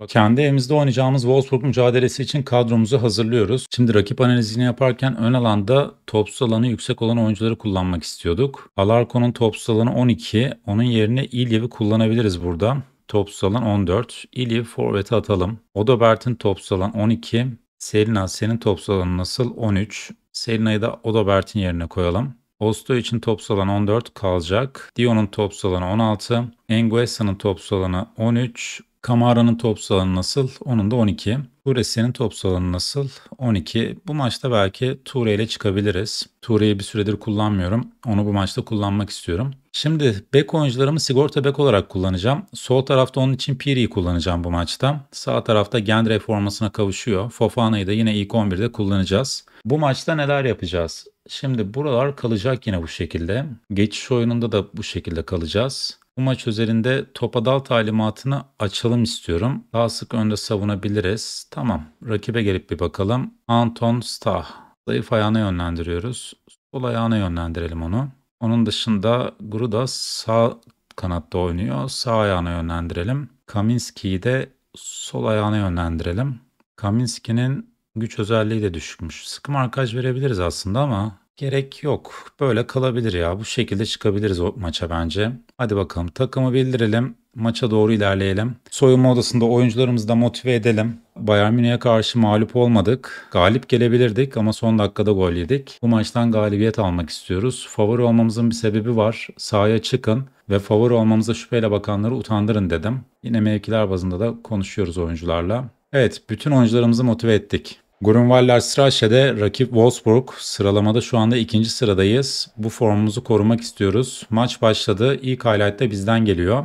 Bakın. Kendi evimizde oynayacağımız Wolfsburg mücadelesi için kadromuzu hazırlıyoruz. Şimdi rakip analizini yaparken ön alanda topsuz alanı yüksek olan oyuncuları kullanmak istiyorduk. Alarko'nun topsuz alanı 12. Onun yerine İlyev'i kullanabiliriz burada. Topsuz alan 14. İlyev forvete atalım. Odobert'in topsuz alan 12. Selina senin topsuz alanı nasıl? 13. Selina'yı da Odobert'in yerine koyalım. Osto için top alanı 14 kalacak. Dion'un top alanı 16. Enguesa'nın top alanı 13. Kamara'nın top alanı nasıl? Onun da 12. Turesi'nin top alanı nasıl? 12. Bu maçta belki Ture ile çıkabiliriz. Ture'yi bir süredir kullanmıyorum. Onu bu maçta kullanmak istiyorum. Şimdi bek oyuncularımı sigorta bek olarak kullanacağım. Sol tarafta onun için Piri'yi kullanacağım bu maçta. Sağ tarafta Gendre formasına kavuşuyor. Fofana'yı da yine ilk 11'de kullanacağız. Bu maçta neler yapacağız? Şimdi buralar kalacak yine bu şekilde. Geçiş oyununda da bu şekilde kalacağız. Bu maç üzerinde topa dal talimatını açalım istiyorum. Daha sık önde savunabiliriz. Tamam. Rakibe gelip bir bakalım. Anton Stah. Zayıf ayağına yönlendiriyoruz. Sol ayağına yönlendirelim onu. Onun dışında Gruda sağ kanatta oynuyor. Sağ ayağına yönlendirelim. Kaminski'yi de sol ayağına yönlendirelim. Kaminski'nin güç özelliği de düşükmüş. Sıkı markaj verebiliriz aslında ama Gerek yok. Böyle kalabilir ya. Bu şekilde çıkabiliriz o maça bence. Hadi bakalım takımı bildirelim. Maça doğru ilerleyelim. Soyunma odasında oyuncularımızı da motive edelim. Bayern Münih'e karşı mağlup olmadık. Galip gelebilirdik ama son dakikada gol yedik. Bu maçtan galibiyet almak istiyoruz. Favori olmamızın bir sebebi var. Sahaya çıkın ve favori olmamıza şüpheyle bakanları utandırın dedim. Yine mevkiler bazında da konuşuyoruz oyuncularla. Evet, bütün oyuncularımızı motive ettik. Grunwalder Straße'de rakip Wolfsburg sıralamada şu anda ikinci sıradayız. Bu formumuzu korumak istiyoruz. Maç başladı. İlk highlight da bizden geliyor.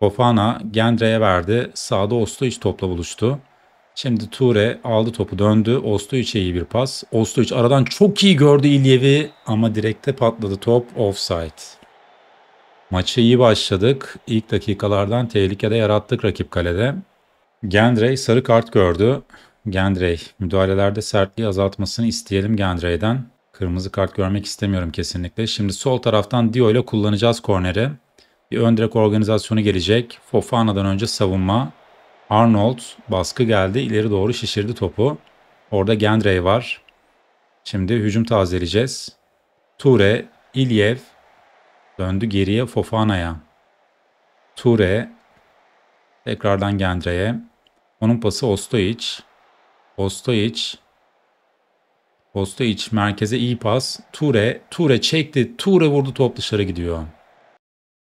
Fofana Gendre'ye verdi. Sağda Ostoiç topla buluştu. Şimdi Ture aldı topu döndü. Ostoiç'e iyi bir pas. Ostoiç aradan çok iyi gördü İlyev'i ama direkte patladı top offside. Maçı iyi başladık. İlk dakikalardan tehlikede yarattık rakip kalede. Gendrey sarı kart gördü. Gendrey. Müdahalelerde sertliği azaltmasını isteyelim Gendrey'den. Kırmızı kart görmek istemiyorum kesinlikle. Şimdi sol taraftan Dio ile kullanacağız korneri. Bir ön direk organizasyonu gelecek. Fofana'dan önce savunma. Arnold baskı geldi. ileri doğru şişirdi topu. Orada Gendrey var. Şimdi hücum tazeleyeceğiz. Ture, İlyev döndü geriye Fofana'ya. Ture tekrardan Gendrey'e. Onun pası Ostojic. Kostoyiç. Kostoyiç merkeze iyi pas. Ture. Ture çekti. Ture vurdu top dışarı gidiyor.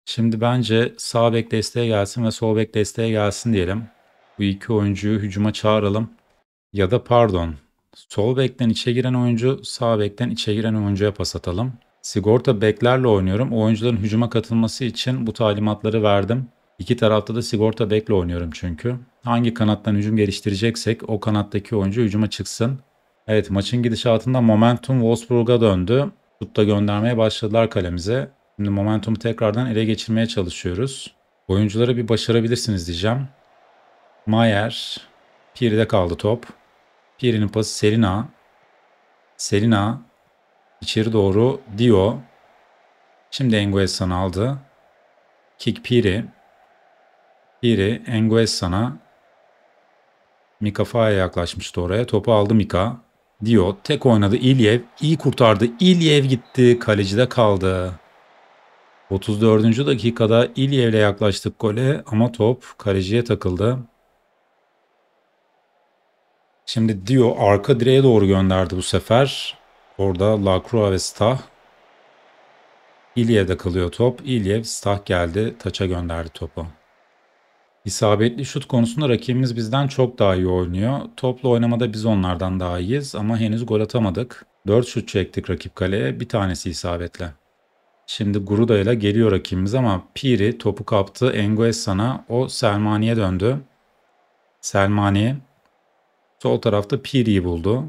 Şimdi bence sağ bek desteğe gelsin ve sol bek desteğe gelsin diyelim. Bu iki oyuncuyu hücuma çağıralım. Ya da pardon. Sol bekten içe giren oyuncu, sağ bekten içe giren oyuncuya pas atalım. Sigorta beklerle oynuyorum. oyuncuların hücuma katılması için bu talimatları verdim. İki tarafta da sigorta bekle oynuyorum çünkü hangi kanattan hücum geliştireceksek o kanattaki oyuncu hücuma çıksın. Evet maçın gidişatında momentum Wolfsburg'a döndü. Tutta göndermeye başladılar kalemize. Şimdi momentumu tekrardan ele geçirmeye çalışıyoruz. Oyuncuları bir başarabilirsiniz diyeceğim. Mayer. Piri'de kaldı top. Piri'nin pası Selina. Selina. içeri doğru Dio. Şimdi Enguessan'ı aldı. Kick Piri. Piri Enguessan'a. Mika Faya yaklaşmıştı oraya. Topu aldı Mika. Dio tek oynadı İlyev. iyi kurtardı. İlyev gitti. Kalecide kaldı. 34. dakikada İlyev'le yaklaştık gole ama top kaleciye takıldı. Şimdi Dio arka direğe doğru gönderdi bu sefer. Orada Lacroix ve Stah. İlyev'de kalıyor top. İlyev Stah geldi. Taça gönderdi topu. İsabetli şut konusunda rakibimiz bizden çok daha iyi oynuyor. Toplu oynamada biz onlardan daha iyiyiz ama henüz gol atamadık. 4 şut çektik rakip kaleye, bir tanesi isabetle. Şimdi Guruda ile geliyor rakibimiz ama Piri topu kaptı Enguessan'a, o Selmani'ye döndü. Selmani sol tarafta Piri'yi buldu.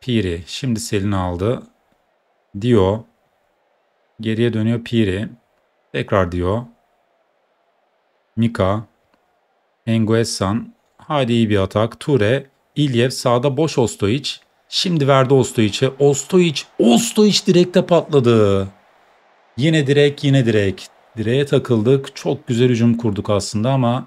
Piri şimdi Selin'i aldı. Dio geriye dönüyor Piri. Tekrar Dio. Mika, Enguessan, hadi iyi bir atak. Ture, İlyev sağda boş Ostoiç. Şimdi verdi Ostoiç'e. Ostoiç, Ostoiç direkte patladı. Yine direk, yine direk. Direğe takıldık. Çok güzel hücum kurduk aslında ama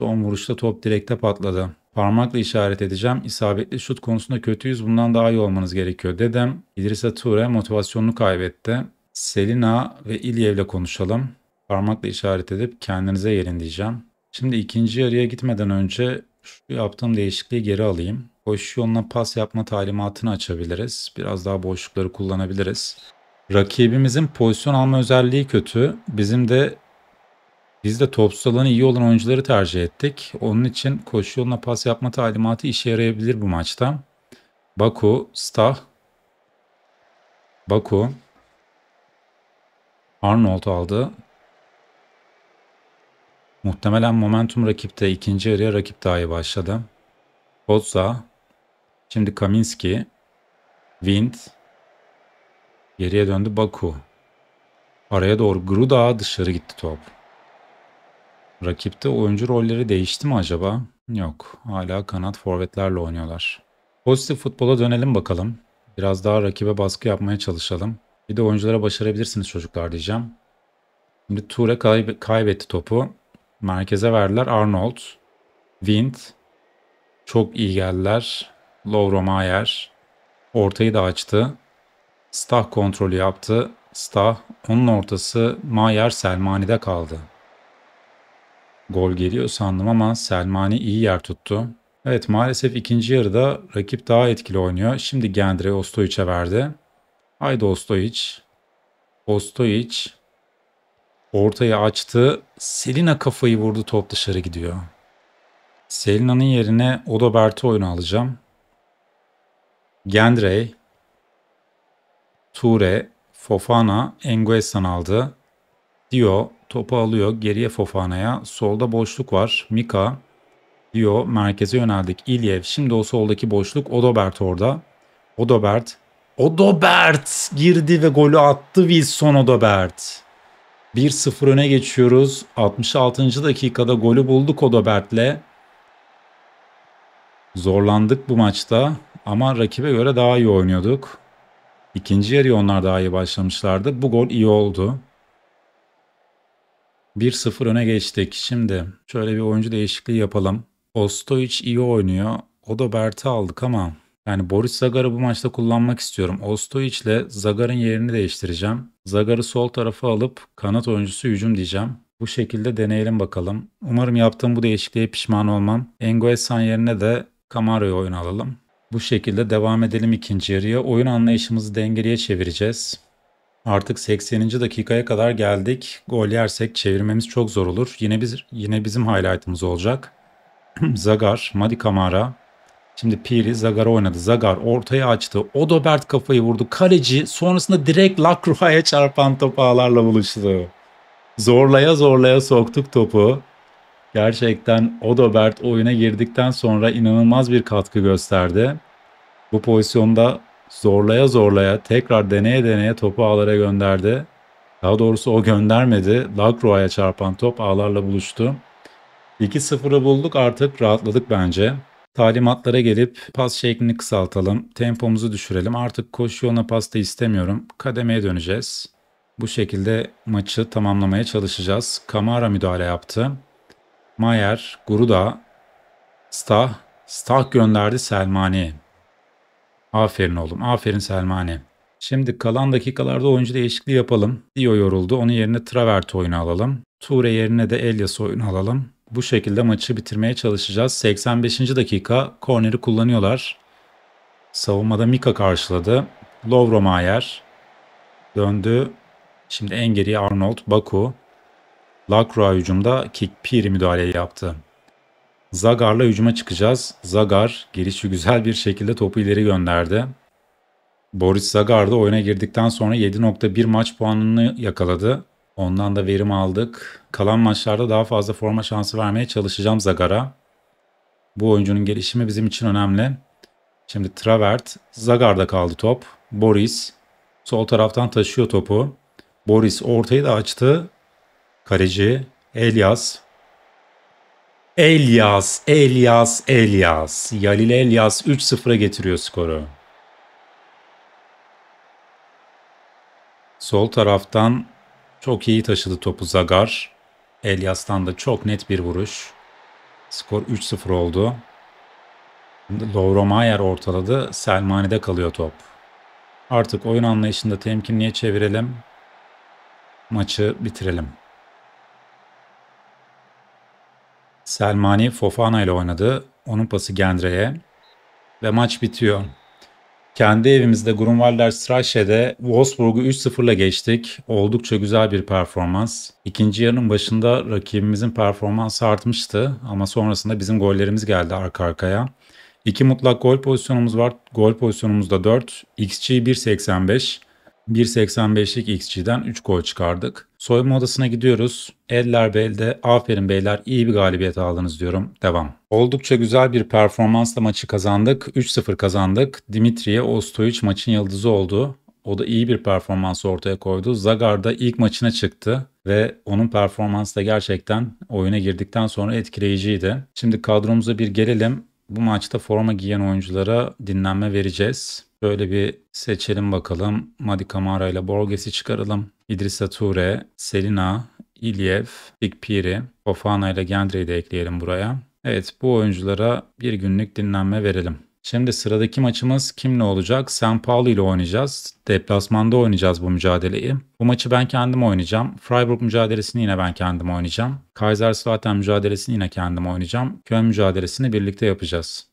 son vuruşta top direkte patladı. Parmakla işaret edeceğim. İsabetli şut konusunda kötüyüz. Bundan daha iyi olmanız gerekiyor. Dedem İdrisa Ture motivasyonunu kaybetti. Selina ve İlyev'le konuşalım parmakla işaret edip kendinize yerin diyeceğim. Şimdi ikinci yarıya gitmeden önce şu yaptığım değişikliği geri alayım. Koşu yoluna pas yapma talimatını açabiliriz. Biraz daha boşlukları kullanabiliriz. Rakibimizin pozisyon alma özelliği kötü. Bizim de biz de topsuz alanı iyi olan oyuncuları tercih ettik. Onun için koşu yoluna pas yapma talimatı işe yarayabilir bu maçta. Baku, Stah, Baku, Arnold aldı. Muhtemelen Momentum rakipte. ikinci yarıya rakip dahi başladı. Kozza. Şimdi Kaminski. Wind. Geriye döndü Baku. Araya doğru Gruda dışarı gitti top. Rakipte oyuncu rolleri değişti mi acaba? Yok. Hala kanat forvetlerle oynuyorlar. Pozitif futbola dönelim bakalım. Biraz daha rakibe baskı yapmaya çalışalım. Bir de oyunculara başarabilirsiniz çocuklar diyeceğim. Şimdi Ture kaybetti topu. Merkeze verdiler Arnold, Wind. Çok iyi geldiler. Lovro Mayer. Ortayı da açtı. Stah kontrolü yaptı. Stah onun ortası Mayer Selmani'de kaldı. Gol geliyor sandım ama Selmani iyi yer tuttu. Evet maalesef ikinci yarıda rakip daha etkili oynuyor. Şimdi Gendre Ostojiç'e verdi. Haydi Ostojiç. Ostojiç Ortaya açtı. Selina kafayı vurdu top dışarı gidiyor. Selina'nın yerine Odo oyunu alacağım. Gendrey, Ture, Fofana, Enguessan aldı. Dio topu alıyor geriye Fofana'ya. Solda boşluk var. Mika, Dio merkeze yöneldik. İlyev şimdi o soldaki boşluk Odobert orada. Odobert, Odobert girdi ve golü attı Wilson Odobert. 1-0 öne geçiyoruz. 66. dakikada golü bulduk Odobert'le. Zorlandık bu maçta ama rakibe göre daha iyi oynuyorduk. İkinci yarı onlar daha iyi başlamışlardı. Bu gol iyi oldu. 1-0 öne geçtik. Şimdi şöyle bir oyuncu değişikliği yapalım. Ostoic iyi oynuyor. Odobert'i aldık ama yani Boris Zagar'ı bu maçta kullanmak istiyorum. ile Zagar'ın yerini değiştireceğim. Zagar'ı sol tarafa alıp kanat oyuncusu hücum diyeceğim. Bu şekilde deneyelim bakalım. Umarım yaptığım bu değişikliğe pişman olmam. Engoesan yerine de Camaro'yu oyun alalım. Bu şekilde devam edelim ikinci yarıya. Oyun anlayışımızı dengeliye çevireceğiz. Artık 80. dakikaya kadar geldik. Gol yersek çevirmemiz çok zor olur. Yine biz yine bizim highlight'ımız olacak. Zagar, Madi Kamara, Şimdi Piri Zagar oynadı. Zagar ortaya açtı. Odobert kafayı vurdu. Kaleci sonrasında direkt Lacroix'a çarpan top ağlarla buluştu. Zorlaya zorlaya soktuk topu. Gerçekten Odobert oyuna girdikten sonra inanılmaz bir katkı gösterdi. Bu pozisyonda zorlaya zorlaya tekrar deneye deneye topu ağlara gönderdi. Daha doğrusu o göndermedi. Lacroix'a çarpan top ağlarla buluştu. 2-0'ı bulduk artık rahatladık bence. Talimatlara gelip pas şeklini kısaltalım, tempomuzu düşürelim. Artık koşu yoluna pasta istemiyorum. Kademeye döneceğiz. Bu şekilde maçı tamamlamaya çalışacağız. Kamara müdahale yaptı. Mayer, Guruda, Stah, Stah gönderdi Selmani. Aferin oğlum, aferin Selmani. Şimdi kalan dakikalarda oyuncu değişikliği yapalım. Dio yoruldu, onun yerine Travert oyunu alalım. Ture yerine de Elias oyunu alalım bu şekilde maçı bitirmeye çalışacağız. 85. dakika korneri kullanıyorlar. Savunmada Mika karşıladı. Lovro Mayer döndü. Şimdi en geriye Arnold, Baku. Lacroix hücumda Pir müdahale yaptı. Zagar'la hücuma çıkacağız. Zagar gelişi güzel bir şekilde topu ileri gönderdi. Boris Zagar da oyuna girdikten sonra 7.1 maç puanını yakaladı. Ondan da verim aldık. Kalan maçlarda daha fazla forma şansı vermeye çalışacağım Zagar'a. Bu oyuncunun gelişimi bizim için önemli. Şimdi Travert, Zagar'da kaldı top. Boris sol taraftan taşıyor topu. Boris ortayı da açtı. Kaleci Elias. Elias, Elias, Elias. Yalil Elias 3-0'a getiriyor skoru. Sol taraftan çok iyi taşıdı topu Zagar. Elias'tan da çok net bir vuruş. Skor 3-0 oldu. Lovro Mayer ortaladı. Selmani'de kalıyor top. Artık oyun anlayışında temkinliye çevirelim. Maçı bitirelim. Selmani Fofana ile oynadı. Onun pası Gendre'ye. Ve maç bitiyor. Kendi evimizde Grunwalder Strache'de Wolfsburg'u 3-0'la geçtik. Oldukça güzel bir performans. İkinci yarının başında rakibimizin performansı artmıştı ama sonrasında bizim gollerimiz geldi arka arkaya. İki mutlak gol pozisyonumuz var. Gol pozisyonumuzda 4, XG 1.85. 1.85'lik XG'den 3 gol çıkardık. Soyunma odasına gidiyoruz. Eller belde. Aferin beyler iyi bir galibiyet aldınız diyorum. Devam. Oldukça güzel bir performansla maçı kazandık. 3-0 kazandık. Dimitriye Ostojic maçın yıldızı oldu. O da iyi bir performans ortaya koydu. Zagar da ilk maçına çıktı ve onun performansı da gerçekten oyuna girdikten sonra etkileyiciydi. Şimdi kadromuza bir gelelim. Bu maçta forma giyen oyunculara dinlenme vereceğiz. Şöyle bir seçelim bakalım. Madi Kamara ile Borges'i çıkaralım. İdris Ature, Selina, Big Dikpiri, Fofana ile Gendre'yi de ekleyelim buraya. Evet bu oyunculara bir günlük dinlenme verelim. Şimdi sıradaki maçımız kimle olacak? San Paulo ile oynayacağız. Deplasmanda oynayacağız bu mücadeleyi. Bu maçı ben kendim oynayacağım. Freiburg mücadelesini yine ben kendim oynayacağım. Kaiserslautern mücadelesini yine kendim oynayacağım. Köln mücadelesini birlikte yapacağız.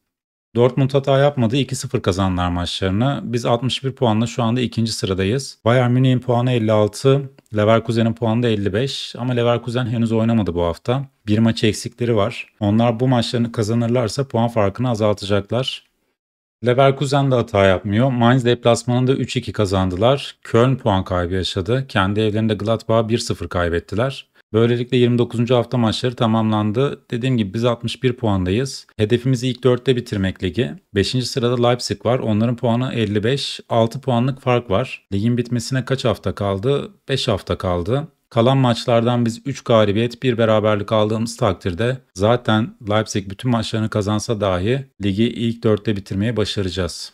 Dortmund hata yapmadı. 2-0 kazandılar maçlarını. Biz 61 puanla şu anda ikinci sıradayız. Bayern Münih'in puanı 56. Leverkusen'in puanı da 55. Ama Leverkusen henüz oynamadı bu hafta. Bir maçı eksikleri var. Onlar bu maçlarını kazanırlarsa puan farkını azaltacaklar. Leverkusen de hata yapmıyor. Mainz deplasmanında 3-2 kazandılar. Köln puan kaybı yaşadı. Kendi evlerinde Gladbach'a 1-0 kaybettiler. Böylelikle 29. hafta maçları tamamlandı. Dediğim gibi biz 61 puandayız. Hedefimiz ilk 4'te bitirmek ligi. 5. sırada Leipzig var. Onların puanı 55. 6 puanlık fark var. Ligin bitmesine kaç hafta kaldı? 5 hafta kaldı. Kalan maçlardan biz 3 galibiyet, 1 beraberlik aldığımız takdirde zaten Leipzig bütün maçlarını kazansa dahi ligi ilk 4'te bitirmeye başaracağız.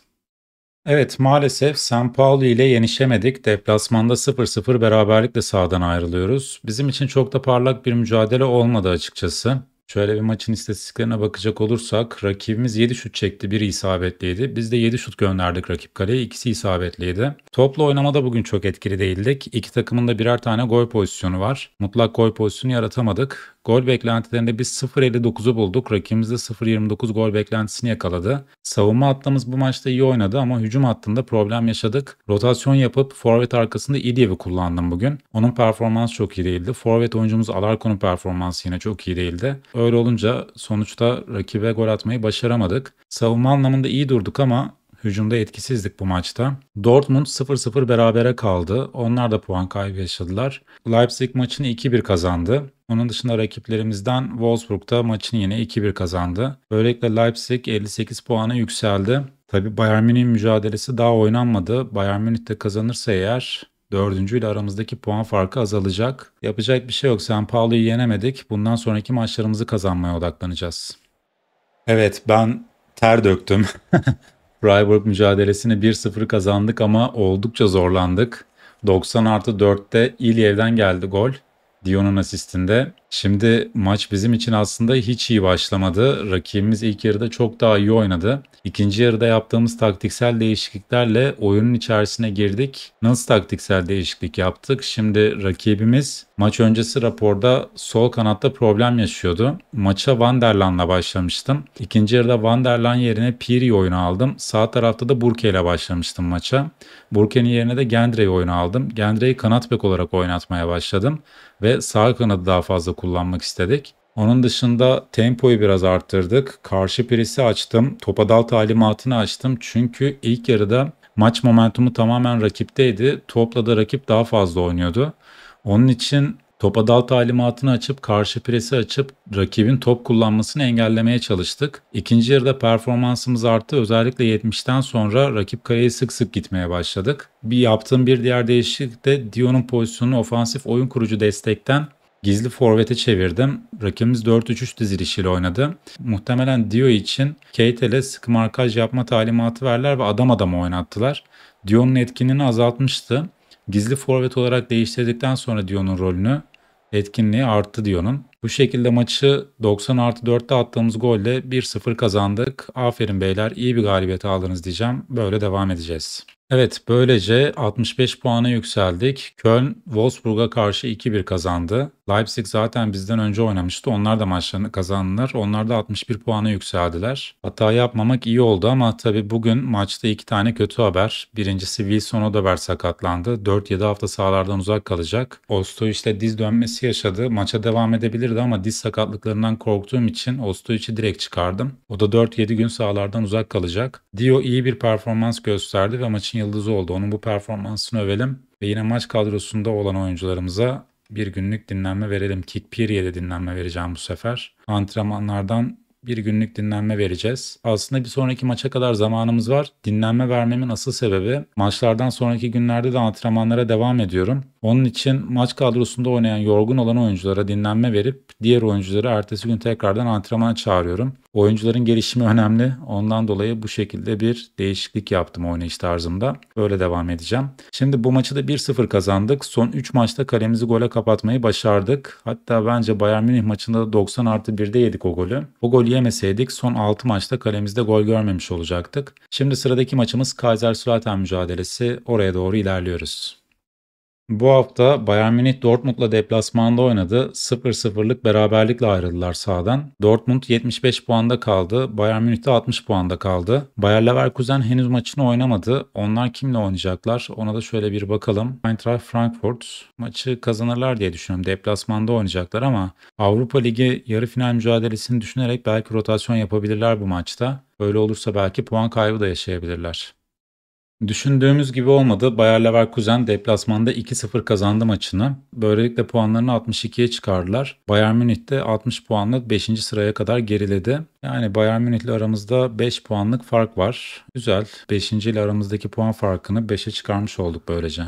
Evet maalesef San Paulo ile yenişemedik. Deplasmanda 0-0 beraberlikle sahadan ayrılıyoruz. Bizim için çok da parlak bir mücadele olmadı açıkçası. Şöyle bir maçın istatistiklerine bakacak olursak rakibimiz 7 şut çekti, biri isabetliydi. Biz de 7 şut gönderdik rakip kaleye, ikisi isabetliydi. Topla oynamada bugün çok etkili değildik. İki takımın da birer tane gol pozisyonu var. Mutlak gol pozisyonu yaratamadık. Gol beklentilerinde biz 0.59'u bulduk. Rakibimiz de 0.29 gol beklentisini yakaladı. Savunma hattımız bu maçta iyi oynadı ama hücum hattında problem yaşadık. Rotasyon yapıp forvet arkasında Idiev'i kullandım bugün. Onun performansı çok iyi değildi. Forvet oyuncumuz Alarcon'un performansı yine çok iyi değildi. Öyle olunca sonuçta rakibe gol atmayı başaramadık. Savunma anlamında iyi durduk ama Hücumda etkisizdik bu maçta. Dortmund 0-0 berabere kaldı. Onlar da puan kaybı yaşadılar. Leipzig maçını 2-1 kazandı. Onun dışında rakiplerimizden Wolfsburg da maçını yine 2-1 kazandı. Böylelikle Leipzig 58 puana yükseldi. Tabi Bayern Münih mücadelesi daha oynanmadı. Bayern Münih de kazanırsa eğer Dördüncü ile aramızdaki puan farkı azalacak. Yapacak bir şey yok. Sen Paulo'yu yenemedik. Bundan sonraki maçlarımızı kazanmaya odaklanacağız. Evet ben ter döktüm. Freiburg mücadelesini 1-0 kazandık ama oldukça zorlandık. 90 artı 4'te Ilyev'den geldi gol. Dion'un asistinde. Şimdi maç bizim için aslında hiç iyi başlamadı. Rakibimiz ilk yarıda çok daha iyi oynadı. İkinci yarıda yaptığımız taktiksel değişikliklerle oyunun içerisine girdik. Nasıl taktiksel değişiklik yaptık? Şimdi rakibimiz maç öncesi raporda sol kanatta problem yaşıyordu. Maça Van der Lan'la başlamıştım. İkinci yarıda Van der Lan yerine Piri oyunu aldım. Sağ tarafta da Burke ile başlamıştım maça. Burke'nin yerine de Gendre'yi oyunu aldım. Gendre'yi kanat bek olarak oynatmaya başladım. Ve sağ kanadı daha fazla kullanmak istedik. Onun dışında tempoyu biraz arttırdık. Karşı presi açtım. Topa dal talimatını açtım. Çünkü ilk yarıda maç momentumu tamamen rakipteydi. Topla da rakip daha fazla oynuyordu. Onun için topa dal talimatını açıp karşı presi açıp rakibin top kullanmasını engellemeye çalıştık. İkinci yarıda performansımız arttı. Özellikle 70'ten sonra rakip kaleye sık sık gitmeye başladık. Bir yaptığım bir diğer değişiklik de Dion'un pozisyonunu ofansif oyun kurucu destekten Gizli forvete çevirdim. Rakibimiz 4-3-3 dizilişiyle oynadı. Muhtemelen Dio için Keitel'e sık markaj yapma talimatı verler ve adam adam oynattılar. Dio'nun etkinliğini azaltmıştı. Gizli forvet olarak değiştirdikten sonra Dio'nun rolünü etkinliği arttı Dio'nun. Bu şekilde maçı 90 artı 4'te attığımız golle 1-0 kazandık. Aferin beyler iyi bir galibiyet aldınız diyeceğim. Böyle devam edeceğiz. Evet böylece 65 puana yükseldik. Köln Wolfsburg'a karşı 2-1 kazandı. Leipzig zaten bizden önce oynamıştı. Onlar da maçlarını kazandılar. Onlar da 61 puana yükseldiler. Hata yapmamak iyi oldu ama tabii bugün maçta iki tane kötü haber. Birincisi Wilson Odegaard sakatlandı. 4-7 hafta sahalardan uzak kalacak. Ostojiç'le diz dönmesi yaşadı. Maça devam edebilirdi ama diz sakatlıklarından korktuğum için Ostojiç'i direkt çıkardım. O da 4-7 gün sahalardan uzak kalacak. Dio iyi bir performans gösterdi ve maçın yıldızı oldu. Onun bu performansını övelim ve yine maç kadrosunda olan oyuncularımıza bir günlük dinlenme verelim. Kick period'e dinlenme vereceğim bu sefer. Antrenmanlardan bir günlük dinlenme vereceğiz. Aslında bir sonraki maça kadar zamanımız var. Dinlenme vermemin asıl sebebi maçlardan sonraki günlerde de antrenmanlara devam ediyorum. Onun için maç kadrosunda oynayan yorgun olan oyunculara dinlenme verip diğer oyuncuları ertesi gün tekrardan antrenmana çağırıyorum. Oyuncuların gelişimi önemli. Ondan dolayı bu şekilde bir değişiklik yaptım oynayış tarzımda. Böyle devam edeceğim. Şimdi bu maçı da 1-0 kazandık. Son 3 maçta kalemizi gole kapatmayı başardık. Hatta bence Bayern Münih maçında da 90 artı 1'de yedik o golü. O golü yemeseydik son 6 maçta kalemizde gol görmemiş olacaktık. Şimdi sıradaki maçımız Kaiserslautern mücadelesi. Oraya doğru ilerliyoruz. Bu hafta Bayern Münih Dortmund'la deplasmanda oynadı. 0-0'lık beraberlikle ayrıldılar sahadan. Dortmund 75 puanda kaldı. Bayern Münih de 60 puanda kaldı. Bayer Leverkusen henüz maçını oynamadı. Onlar kimle oynayacaklar? Ona da şöyle bir bakalım. Eintracht Frankfurt maçı kazanırlar diye düşünüyorum. Deplasmanda oynayacaklar ama Avrupa Ligi yarı final mücadelesini düşünerek belki rotasyon yapabilirler bu maçta. Böyle olursa belki puan kaybı da yaşayabilirler. Düşündüğümüz gibi olmadı. Bayer Leverkusen deplasmanda 2-0 kazandı maçını. Böylelikle puanlarını 62'ye çıkardılar. Bayern Münih de 60 puanla 5. sıraya kadar geriledi. Yani Bayern ile aramızda 5 puanlık fark var. Güzel. 5. ile aramızdaki puan farkını 5'e çıkarmış olduk böylece.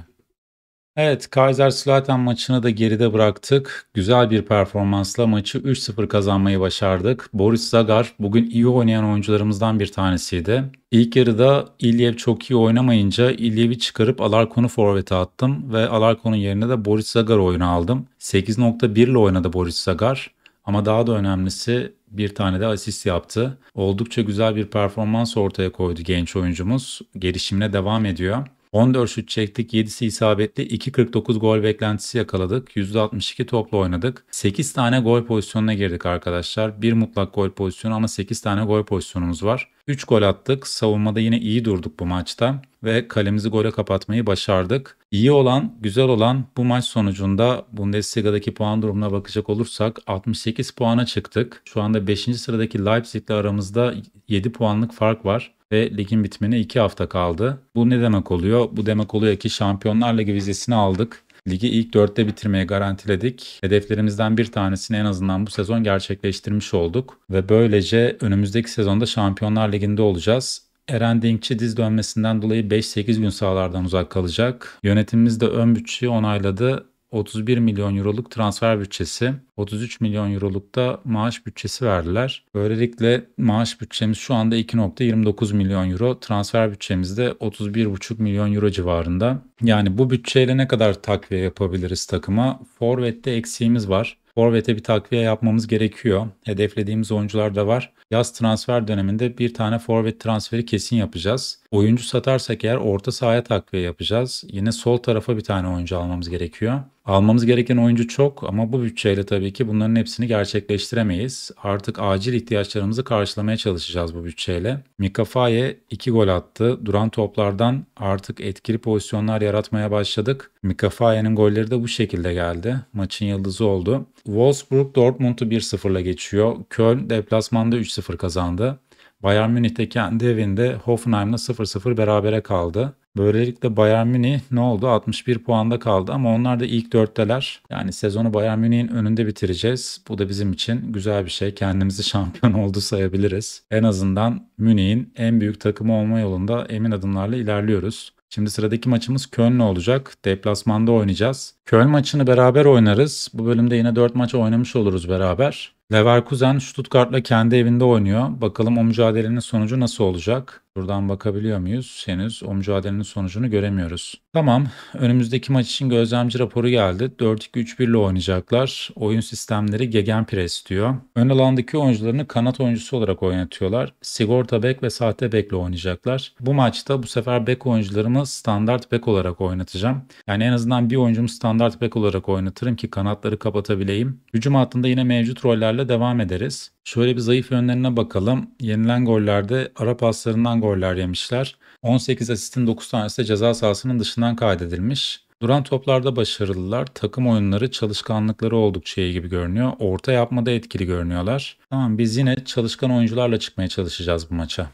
Evet, Kaiserslautern maçını da geride bıraktık. Güzel bir performansla maçı 3-0 kazanmayı başardık. Boris Zagar bugün iyi oynayan oyuncularımızdan bir tanesiydi. İlk yarıda İlyev çok iyi oynamayınca İlyev'i çıkarıp Alarkon'u forvete attım ve Alarkon'un yerine de Boris Zagar oyunu aldım. 8.1 ile oynadı Boris Zagar ama daha da önemlisi bir tane de asist yaptı. Oldukça güzel bir performans ortaya koydu genç oyuncumuz. Gelişimine devam ediyor. 14 şut çektik, 7'si isabetli, 2.49 gol beklentisi yakaladık, %62 topla oynadık. 8 tane gol pozisyonuna girdik arkadaşlar. Bir mutlak gol pozisyonu ama 8 tane gol pozisyonumuz var. 3 gol attık. Savunmada yine iyi durduk bu maçta ve kalemizi gole kapatmayı başardık. İyi olan, güzel olan bu maç sonucunda Bundesliga'daki puan durumuna bakacak olursak 68 puana çıktık. Şu anda 5. sıradaki Leipzig'le aramızda 7 puanlık fark var ve ligin bitmene 2 hafta kaldı. Bu ne demek oluyor? Bu demek oluyor ki Şampiyonlar Ligi vizesini aldık. Ligi ilk dörtte bitirmeye garantiledik. Hedeflerimizden bir tanesini en azından bu sezon gerçekleştirmiş olduk. Ve böylece önümüzdeki sezonda Şampiyonlar Ligi'nde olacağız. Eren Dinkçi diz dönmesinden dolayı 5-8 gün sahalardan uzak kalacak. Yönetimimiz de ön bütçeyi onayladı 31 milyon euroluk transfer bütçesi, 33 milyon euroluk da maaş bütçesi verdiler. Böylelikle maaş bütçemiz şu anda 2.29 milyon euro, transfer bütçemiz de 31.5 milyon euro civarında. Yani bu bütçeyle ne kadar takviye yapabiliriz takıma? Forvet'te eksiğimiz var. Forvet'e bir takviye yapmamız gerekiyor. Hedeflediğimiz oyuncular da var. Yaz transfer döneminde bir tane forvet transferi kesin yapacağız. Oyuncu satarsak eğer orta sahaya takviye yapacağız. Yine sol tarafa bir tane oyuncu almamız gerekiyor. Almamız gereken oyuncu çok ama bu bütçeyle tabii ki bunların hepsini gerçekleştiremeyiz. Artık acil ihtiyaçlarımızı karşılamaya çalışacağız bu bütçeyle. Mika Faye 2 gol attı. Duran toplardan artık etkili pozisyonlar yaratmaya başladık. Mika Faye'nin golleri de bu şekilde geldi. Maçın yıldızı oldu. Wolfsburg Dortmund'u 1-0'la geçiyor. Köln deplasmanda 3-0 kazandı. Bayern Münih de kendi evinde Hoffenheim'la 0-0 berabere kaldı. Böylelikle Bayern Münih ne oldu? 61 puanda kaldı ama onlar da ilk dörtteler. Yani sezonu Bayern Münih'in önünde bitireceğiz. Bu da bizim için güzel bir şey. Kendimizi şampiyon oldu sayabiliriz. En azından Münih'in en büyük takımı olma yolunda emin adımlarla ilerliyoruz. Şimdi sıradaki maçımız Köln olacak. Deplasmanda oynayacağız. Köln maçını beraber oynarız. Bu bölümde yine 4 maçı oynamış oluruz beraber. Leverkusen Stuttgart'la kendi evinde oynuyor. Bakalım o mücadelenin sonucu nasıl olacak? Buradan bakabiliyor muyuz? Henüz o mücadelenin sonucunu göremiyoruz. Tamam. Önümüzdeki maç için gözlemci raporu geldi. 4-2-3-1 ile oynayacaklar. Oyun sistemleri gegenpress diyor. Ön alandaki oyuncularını kanat oyuncusu olarak oynatıyorlar. Sigorta bek ve sahte bekle oynayacaklar. Bu maçta bu sefer bek oyuncularımı standart bek olarak oynatacağım. Yani en azından bir oyuncumu standart bek olarak oynatırım ki kanatları kapatabileyim. Hücum hattında yine mevcut rollerle devam ederiz. Şöyle bir zayıf yönlerine bakalım. Yenilen gollerde ara paslarından gol goller yemişler. 18 asistin 9 tanesi de ceza sahasının dışından kaydedilmiş. Duran toplarda başarılılar. Takım oyunları çalışkanlıkları oldukça iyi gibi görünüyor. Orta yapmada etkili görünüyorlar. Tamam biz yine çalışkan oyuncularla çıkmaya çalışacağız bu maça.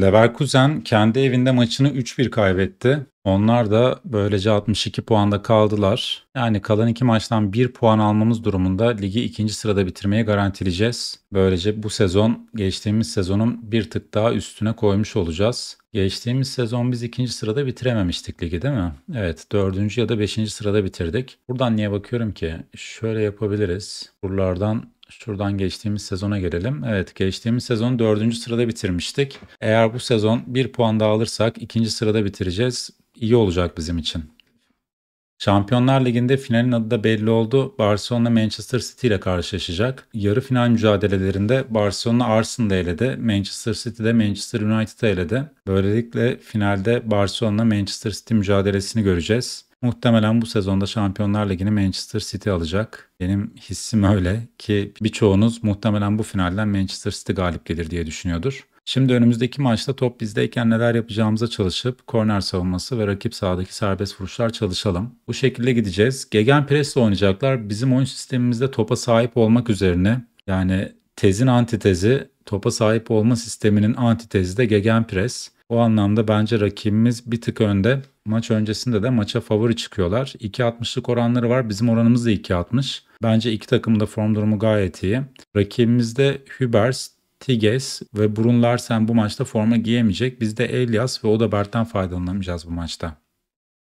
Leverkusen kendi evinde maçını 3-1 kaybetti. Onlar da böylece 62 puanda kaldılar. Yani kalan iki maçtan bir puan almamız durumunda ligi ikinci sırada bitirmeye garantileyeceğiz. Böylece bu sezon geçtiğimiz sezonun bir tık daha üstüne koymuş olacağız. Geçtiğimiz sezon biz ikinci sırada bitirememiştik ligi değil mi? Evet dördüncü ya da beşinci sırada bitirdik. Buradan niye bakıyorum ki? Şöyle yapabiliriz. Buralardan Şuradan geçtiğimiz sezona gelelim. Evet geçtiğimiz sezon dördüncü sırada bitirmiştik. Eğer bu sezon bir puan daha alırsak ikinci sırada bitireceğiz iyi olacak bizim için. Şampiyonlar Ligi'nde finalin adı da belli oldu. Barcelona Manchester City ile karşılaşacak. Yarı final mücadelelerinde Barcelona Arsenal'ı eledi. Manchester City de Manchester United'ı eledi. Böylelikle finalde Barcelona Manchester City mücadelesini göreceğiz. Muhtemelen bu sezonda Şampiyonlar Ligi'ni Manchester City alacak. Benim hissim öyle ki birçoğunuz muhtemelen bu finalden Manchester City galip gelir diye düşünüyordur. Şimdi önümüzdeki maçta top bizdeyken neler yapacağımıza çalışıp korner savunması ve rakip sahadaki serbest vuruşlar çalışalım. Bu şekilde gideceğiz. Gegenpress'le oynayacaklar. Bizim oyun sistemimizde topa sahip olmak üzerine yani tezin antitezi topa sahip olma sisteminin antitezi de gegenpress. O anlamda bence rakibimiz bir tık önde. Maç öncesinde de maça favori çıkıyorlar. 2.60'lık oranları var. Bizim oranımız da 2.60. Bence iki takım da form durumu gayet iyi. Rakibimizde Hubers. Tiges ve Brun Larsen bu maçta forma giyemeyecek. Biz de Elias ve Odabert'ten faydalanamayacağız bu maçta.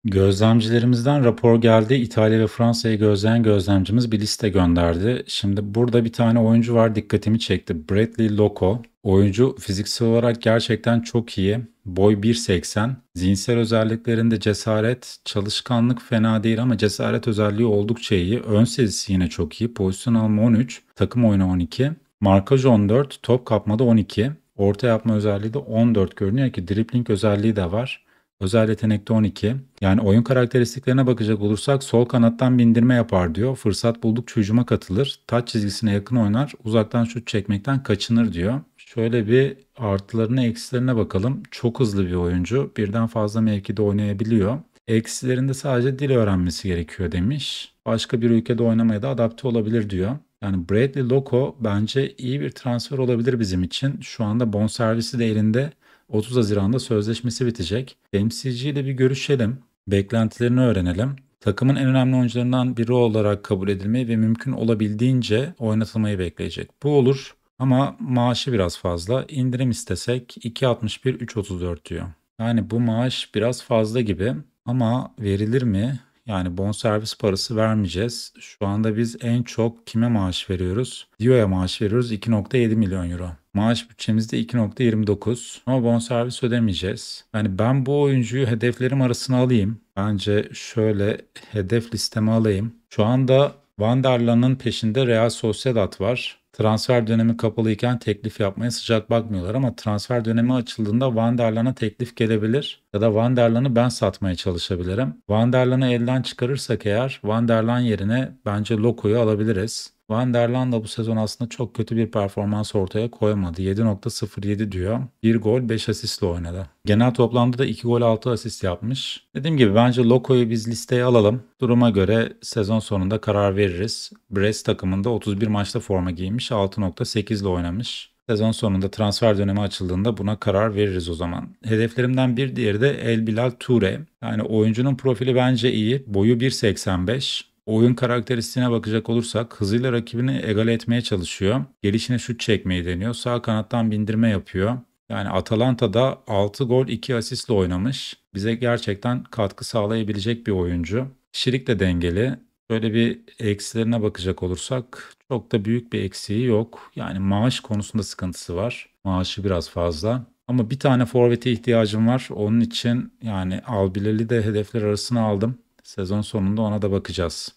Gözlemcilerimizden rapor geldi. İtalya ve Fransa'yı gözleyen gözlemcimiz bir liste gönderdi. Şimdi burada bir tane oyuncu var dikkatimi çekti. Bradley Loco. Oyuncu fiziksel olarak gerçekten çok iyi. Boy 1.80. Zihinsel özelliklerinde cesaret, çalışkanlık fena değil ama cesaret özelliği oldukça iyi. Ön sezisi yine çok iyi. Pozisyon alma 13, takım oyunu 12. Markaj 14, top kapmada 12, orta yapma özelliği de 14 görünüyor ki dribbling özelliği de var. Özel yetenekte 12. Yani oyun karakteristiklerine bakacak olursak sol kanattan bindirme yapar diyor. Fırsat bulduk hücuma katılır. Taç çizgisine yakın oynar. Uzaktan şut çekmekten kaçınır diyor. Şöyle bir artılarına eksilerine bakalım. Çok hızlı bir oyuncu. Birden fazla mevkide oynayabiliyor. Eksilerinde sadece dil öğrenmesi gerekiyor demiş. Başka bir ülkede oynamaya da adapte olabilir diyor. Yani Bradley Loco bence iyi bir transfer olabilir bizim için. Şu anda bonservisi de elinde. 30 Haziran'da sözleşmesi bitecek. MCG ile bir görüşelim. Beklentilerini öğrenelim. Takımın en önemli oyuncularından biri olarak kabul edilmeyi ve mümkün olabildiğince oynatılmayı bekleyecek. Bu olur ama maaşı biraz fazla. İndirim istesek 2.61 3.34 diyor. Yani bu maaş biraz fazla gibi ama verilir mi? Yani bon servis parası vermeyeceğiz. Şu anda biz en çok kime maaş veriyoruz? Dio'ya maaş veriyoruz 2.7 milyon euro. Maaş bütçemizde 2.29 ama bonservis ödemeyeceğiz. Yani ben bu oyuncuyu hedeflerim arasına alayım. Bence şöyle hedef listeme alayım. Şu anda Van der Vanderlan'ın peşinde Real Sociedad var transfer dönemi kapalıyken teklif yapmaya sıcak bakmıyorlar ama transfer dönemi açıldığında Van der Vanderlan'a teklif gelebilir ya da Van der Vanderlan'ı ben satmaya çalışabilirim. Van der Vanderlan'ı elden çıkarırsak eğer Van der Vanderlan yerine bence Loko'yu alabiliriz. Van der Landa bu sezon aslında çok kötü bir performans ortaya koyamadı. 7.07 diyor. 1 gol 5 asistle oynadı. Genel toplamda da 2 gol 6 asist yapmış. Dediğim gibi bence Loko'yu biz listeye alalım. Duruma göre sezon sonunda karar veririz. Brest takımında 31 maçta forma giymiş. 6.8 ile oynamış. Sezon sonunda transfer dönemi açıldığında buna karar veririz o zaman. Hedeflerimden bir diğeri de El Bilal Ture. Yani oyuncunun profili bence iyi. Boyu 1.85. Oyun karakteristiğine bakacak olursak hızıyla rakibini egale etmeye çalışıyor. Gelişine şut çekmeyi deniyor. Sağ kanattan bindirme yapıyor. Yani Atalanta'da 6 gol 2 asistle oynamış. Bize gerçekten katkı sağlayabilecek bir oyuncu. Kişilik de dengeli. Böyle bir eksilerine bakacak olursak çok da büyük bir eksiği yok. Yani maaş konusunda sıkıntısı var. Maaşı biraz fazla. Ama bir tane forvete ihtiyacım var. Onun için yani Albileli de hedefler arasına aldım. Sezon sonunda ona da bakacağız.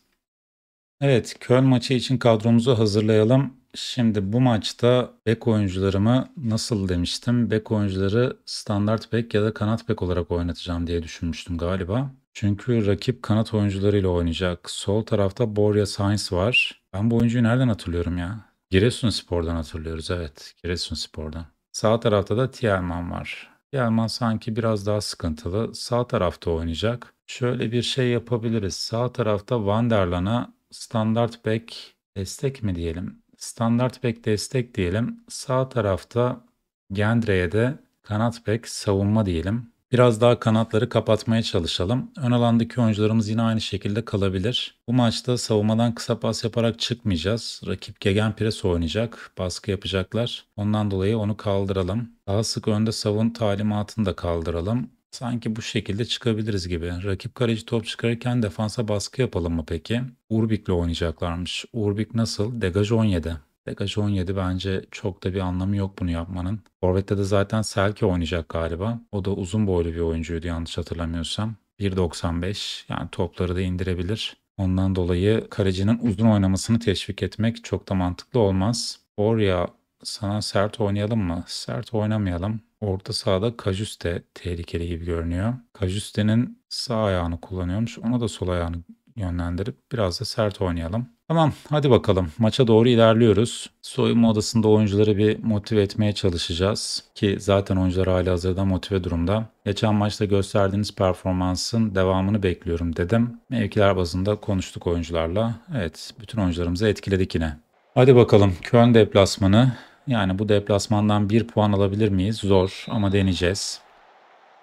Evet, Köln maçı için kadromuzu hazırlayalım. Şimdi bu maçta bek oyuncularımı nasıl demiştim? Bek oyuncuları standart bek ya da kanat bek olarak oynatacağım diye düşünmüştüm galiba. Çünkü rakip kanat oyuncularıyla oynayacak. Sol tarafta Borja Sainz var. Ben bu oyuncuyu nereden hatırlıyorum ya? Giresun Spor'dan hatırlıyoruz evet. Giresun Spor'dan. Sağ tarafta da Tielman var. Yerman sanki biraz daha sıkıntılı. Sağ tarafta oynayacak. Şöyle bir şey yapabiliriz. Sağ tarafta Vanderlan'a standart back destek mi diyelim? Standart back destek diyelim. Sağ tarafta Gendre'ye de kanat back savunma diyelim. Biraz daha kanatları kapatmaya çalışalım. Ön alandaki oyuncularımız yine aynı şekilde kalabilir. Bu maçta savunmadan kısa pas yaparak çıkmayacağız. Rakip gegen pres oynayacak, baskı yapacaklar. Ondan dolayı onu kaldıralım. Daha sık önde savun talimatını da kaldıralım. Sanki bu şekilde çıkabiliriz gibi. Rakip kaleci top çıkarırken defansa baskı yapalım mı peki? Urbik'le oynayacaklarmış. Urbik nasıl? Degaj 17. Degaj 17 bence çok da bir anlamı yok bunu yapmanın. Forvet'te de zaten Selke oynayacak galiba. O da uzun boylu bir oyuncuydu yanlış hatırlamıyorsam. 1.95 yani topları da indirebilir. Ondan dolayı kalecinin uzun oynamasını teşvik etmek çok da mantıklı olmaz. Oraya sana sert oynayalım mı? Sert oynamayalım. Orta sahada Kajuste tehlikeli gibi görünüyor. Kajuste'nin sağ ayağını kullanıyormuş. Ona da sol ayağını yönlendirip biraz da sert oynayalım. Tamam hadi bakalım maça doğru ilerliyoruz. Soyunma odasında oyuncuları bir motive etmeye çalışacağız. Ki zaten oyuncular hali hazırda motive durumda. Geçen maçta gösterdiğiniz performansın devamını bekliyorum dedim. Mevkiler bazında konuştuk oyuncularla. Evet bütün oyuncularımızı etkiledik yine. Hadi bakalım Köln deplasmanı. Yani bu deplasmandan bir puan alabilir miyiz? Zor ama deneyeceğiz.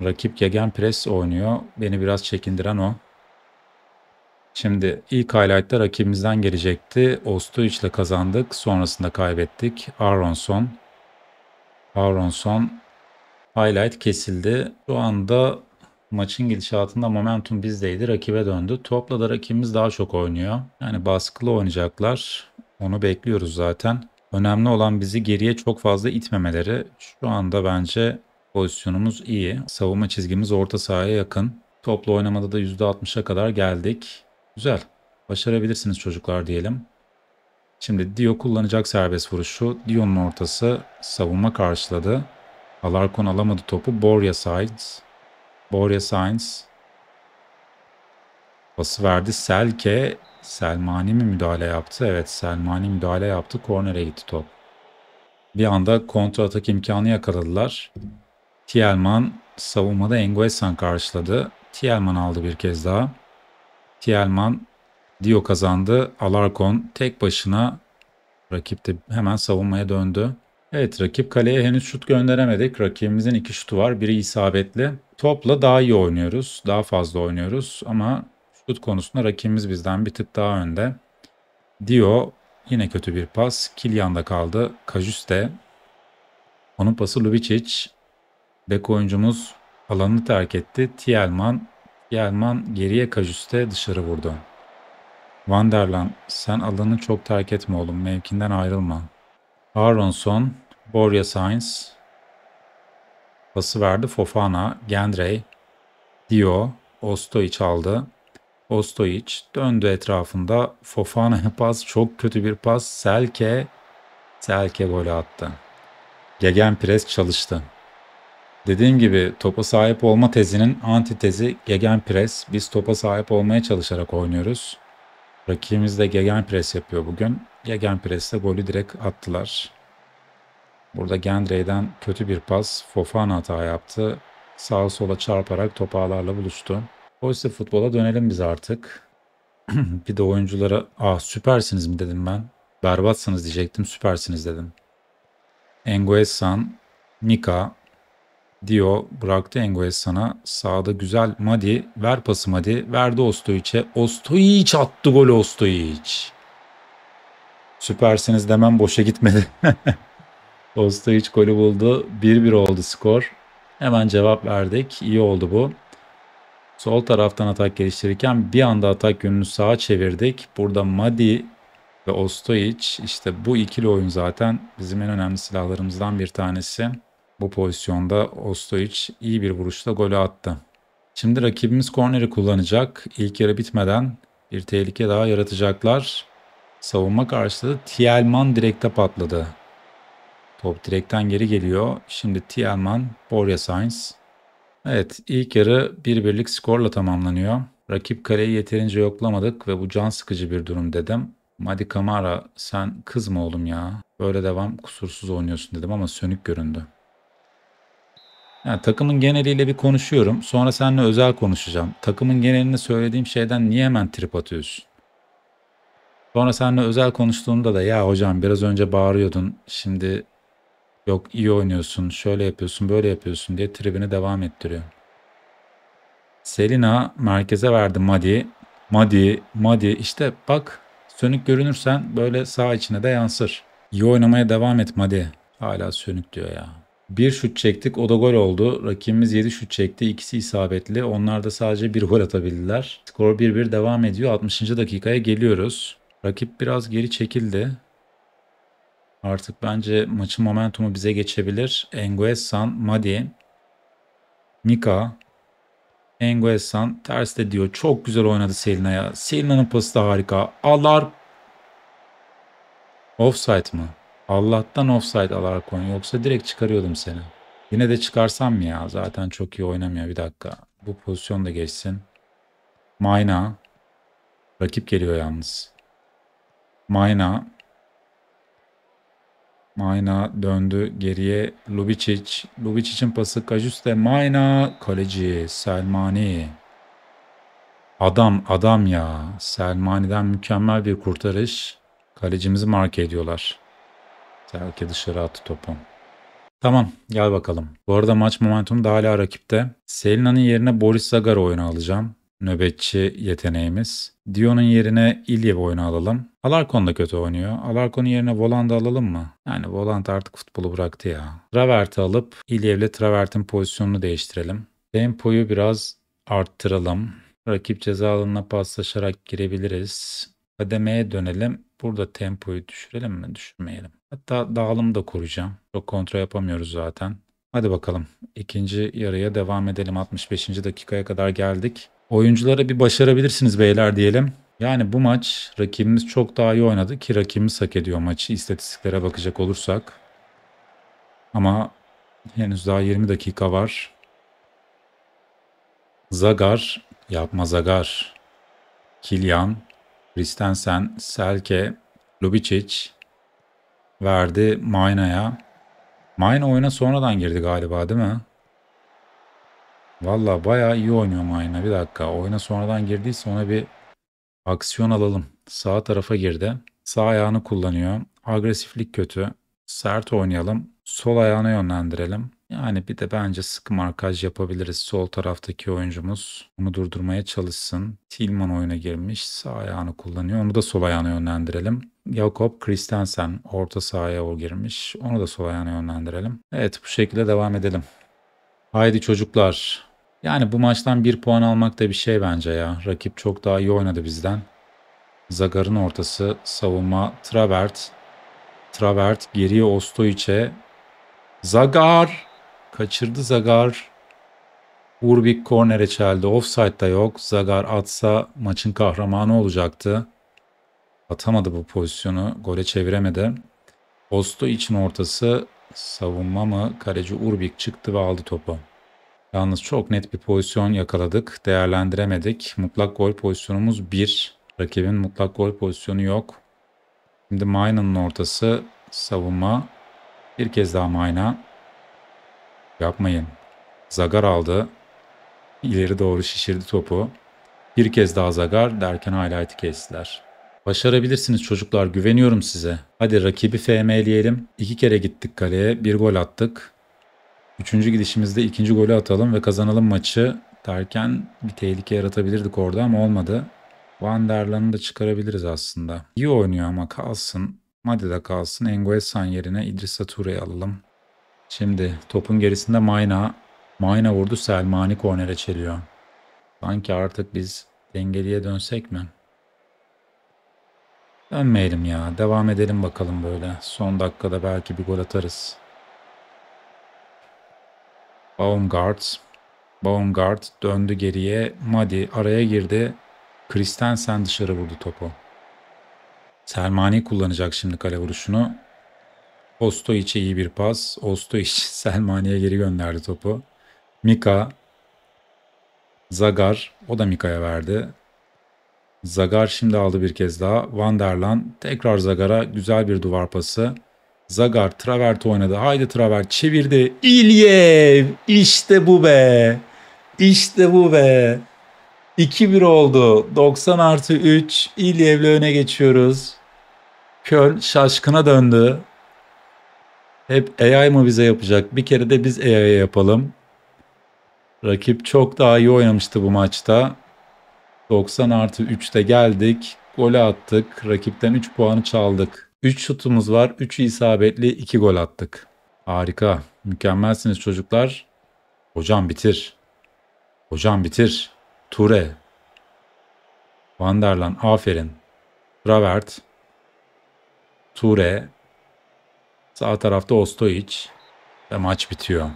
Rakip Gegen Press oynuyor. Beni biraz çekindiren o. Şimdi ilk highlight'ta rakibimizden gelecekti. Ostoic ile kazandık. Sonrasında kaybettik. Aronson. Aronson. Highlight kesildi. Şu anda maçın gidişatında momentum bizdeydi. Rakibe döndü. Topla da rakibimiz daha çok oynuyor. Yani baskılı oynayacaklar. Onu bekliyoruz zaten. Önemli olan bizi geriye çok fazla itmemeleri. Şu anda bence pozisyonumuz iyi. Savunma çizgimiz orta sahaya yakın. Toplu oynamada da %60'a kadar geldik. Güzel. Başarabilirsiniz çocuklar diyelim. Şimdi Dio kullanacak serbest vuruşu. Dio'nun ortası savunma karşıladı. Alarcon alamadı topu. Borja Sainz. Borja Sainz. Pası verdi. Selke. Selmani mi müdahale yaptı? Evet Selmani müdahale yaptı. Kornere gitti top. Bir anda kontra atak imkanı yakaladılar. Tielman savunmada Enguesan karşıladı. Tielman aldı bir kez daha. Tielman Dio kazandı. Alarcon tek başına rakip de hemen savunmaya döndü. Evet rakip kaleye henüz şut gönderemedik. Rakibimizin iki şutu var. Biri isabetli. Topla daha iyi oynuyoruz. Daha fazla oynuyoruz ama şut konusunda rakibimiz bizden bir tık daha önde. Dio yine kötü bir pas. Kilyan'da kaldı. Kajuste. Onun pası Lubicic. Deko oyuncumuz alanını terk etti. Tielman Gelman geriye Kajüs'te dışarı vurdu. Vanderlan sen alanı çok terk etme oğlum mevkinden ayrılma. Aronson, Borya Sainz pası verdi Fofana, Gendrey, Dio, Ostoic aldı. Ostoic döndü etrafında. Fofana'ya pas çok kötü bir pas. Selke, Selke golü attı. Gegen pres çalıştı. Dediğim gibi topa sahip olma tezinin antitezi gegenpres. Biz topa sahip olmaya çalışarak oynuyoruz. Rakibimiz de gegenpres yapıyor bugün. Gegenpres'te golü direkt attılar. Burada Gendrey'den kötü bir pas. Fofana hata yaptı. Sağa sola çarparak topağlarla buluştu. Oysa futbola dönelim biz artık. bir de oyunculara ah süpersiniz mi dedim ben. Berbatsınız diyecektim süpersiniz dedim. Enguessan, Mika, Dio bıraktı Engo'ya sana. Sağda güzel Madi. Ver pası Madi. Verdi Ostoyiç'e. Ostoyiç attı golü Ostoyiç. Süpersiniz demem boşa gitmedi. Ostoyiç golü buldu. 1-1 oldu skor. Hemen cevap verdik. İyi oldu bu. Sol taraftan atak geliştirirken bir anda atak yönünü sağa çevirdik. Burada Madi ve Ostoyiç işte bu ikili oyun zaten bizim en önemli silahlarımızdan bir tanesi. Bu pozisyonda Ostojic iyi bir vuruşla golü attı. Şimdi rakibimiz korneri kullanacak. İlk yarı bitmeden bir tehlike daha yaratacaklar. Savunma karşılığı Tielman direkte patladı. Top direkten geri geliyor. Şimdi Tielman, Borja Sainz. Evet ilk yarı bir birlik skorla tamamlanıyor. Rakip kaleyi yeterince yoklamadık ve bu can sıkıcı bir durum dedim. Madi Kamara sen kızma oğlum ya. Böyle devam kusursuz oynuyorsun dedim ama sönük göründü. Yani takımın geneliyle bir konuşuyorum. Sonra seninle özel konuşacağım. Takımın genelini söylediğim şeyden niye hemen trip atıyorsun? Sonra seninle özel konuştuğumda da ya hocam biraz önce bağırıyordun. Şimdi yok iyi oynuyorsun, şöyle yapıyorsun, böyle yapıyorsun diye tribini devam ettiriyor. Selina merkeze verdi Madi. Madi, Madi işte bak sönük görünürsen böyle sağ içine de yansır. İyi oynamaya devam et Madi. Hala sönük diyor ya. Bir şut çektik o da gol oldu. Rakibimiz 7 şut çekti. ikisi isabetli. Onlar da sadece bir gol atabildiler. Skor 1-1 devam ediyor. 60. dakikaya geliyoruz. Rakip biraz geri çekildi. Artık bence maçın momentumu bize geçebilir. Enguessan, Madi, Mika, Enguessan ters de diyor. Çok güzel oynadı Selina'ya. Selina'nın pası da harika. Alar offside mı? Allah'tan offside Alarcon yoksa direkt çıkarıyordum seni. Yine de çıkarsam mı ya? Zaten çok iyi oynamıyor. Bir dakika. Bu pozisyon da geçsin. Mayna. Rakip geliyor yalnız. Mayna. Mayna döndü geriye Lubicic. Lubicic'in pası Kajus'te. Mayna kaleci Selmani. Adam adam ya. Selmani'den mükemmel bir kurtarış. Kalecimizi mark ediyorlar. Selke dışarı attı topu. Tamam gel bakalım. Bu arada maç momentumu da hala rakipte. Selina'nın yerine Boris Zagar oyunu alacağım. Nöbetçi yeteneğimiz. Dion'un yerine İlyev oyunu alalım. Alarcon da kötü oynuyor. Alarcon'un yerine Volant'ı alalım mı? Yani Volant artık futbolu bıraktı ya. Travert'i alıp İlyev'le Travert'in pozisyonunu değiştirelim. Tempoyu biraz arttıralım. Rakip ceza alanına paslaşarak girebiliriz. Kademeye dönelim. Burada tempoyu düşürelim mi? Düşürmeyelim. Hatta dağılımı da kuracağım. Çok kontrol yapamıyoruz zaten. Hadi bakalım. İkinci yarıya devam edelim. 65. dakikaya kadar geldik. Oyunculara bir başarabilirsiniz beyler diyelim. Yani bu maç rakibimiz çok daha iyi oynadı ki rakibimiz hak ediyor maçı istatistiklere bakacak olursak. Ama henüz daha 20 dakika var. Zagar yapma Zagar. Kilian Christensen, Selke, Lubicic verdi Mayna'ya. Mayna oyuna sonradan girdi galiba değil mi? Valla baya iyi oynuyor Mayna. Bir dakika. Oyuna sonradan girdiyse ona bir aksiyon alalım. Sağ tarafa girdi. Sağ ayağını kullanıyor. Agresiflik kötü. Sert oynayalım. Sol ayağına yönlendirelim. Yani bir de bence sık markaj yapabiliriz. Sol taraftaki oyuncumuz onu durdurmaya çalışsın. Tilman oyuna girmiş. Sağ ayağını kullanıyor. Onu da sol ayağına yönlendirelim. Jakob Christensen orta sahaya o girmiş. Onu da sol ayağına yönlendirelim. Evet bu şekilde devam edelim. Haydi çocuklar. Yani bu maçtan bir puan almak da bir şey bence ya. Rakip çok daha iyi oynadı bizden. Zagar'ın ortası savunma Travert. Travert geriye Ostoiç'e. Zagar! Kaçırdı Zagar. Urbik kornere çeldi. Offside da yok. Zagar atsa maçın kahramanı olacaktı. Atamadı bu pozisyonu. Gole çeviremedi. Posto için ortası savunma mı? Kaleci Urbik çıktı ve aldı topu. Yalnız çok net bir pozisyon yakaladık. Değerlendiremedik. Mutlak gol pozisyonumuz 1. Rakibin mutlak gol pozisyonu yok. Şimdi Mayna'nın ortası savunma. Bir kez daha Mayna. Yapmayın. Zagar aldı. İleri doğru şişirdi topu. Bir kez daha Zagar derken highlight'ı kestiler. Başarabilirsiniz çocuklar güveniyorum size. Hadi rakibi FM'leyelim. İki kere gittik kaleye bir gol attık. Üçüncü gidişimizde ikinci golü atalım ve kazanalım maçı derken bir tehlike yaratabilirdik orada ama olmadı. Van Derlan'ı da çıkarabiliriz aslında. İyi oynuyor ama kalsın. Madi de kalsın. Engoesan yerine İdrissa Ture'yi alalım. Şimdi topun gerisinde Mayna. Mayna vurdu Selmani kornere çeliyor. Sanki artık biz dengeliye dönsek mi? Dönmeyelim ya. Devam edelim bakalım böyle. Son dakikada belki bir gol atarız. Baumgart. Baumgart döndü geriye. Madi araya girdi. Kristensen dışarı vurdu topu. Selmani kullanacak şimdi kale vuruşunu. Osto Ostoic'e iyi bir pas. Osto iç Selmani'ye geri gönderdi topu. Mika. Zagar. O da Mika'ya verdi. Zagar şimdi aldı bir kez daha. Vanderlan tekrar Zagar'a güzel bir duvar pası. Zagar Travert oynadı. Haydi Travert çevirdi. İlyev işte bu be. İşte bu be. 2-1 oldu. 90 artı 3. İlyev'le öne geçiyoruz. Köln şaşkına döndü. Hep AI mı bize yapacak? Bir kere de biz AI'ye yapalım. Rakip çok daha iyi oynamıştı bu maçta. 90 artı 3'te geldik. Gol attık. Rakipten 3 puanı çaldık. 3 şutumuz var. 3'ü isabetli 2 gol attık. Harika. Mükemmelsiniz çocuklar. Hocam bitir. Hocam bitir. Ture. Vanderlan aferin. Travert. Ture. Sağ tarafta Ostojic ve maç bitiyor.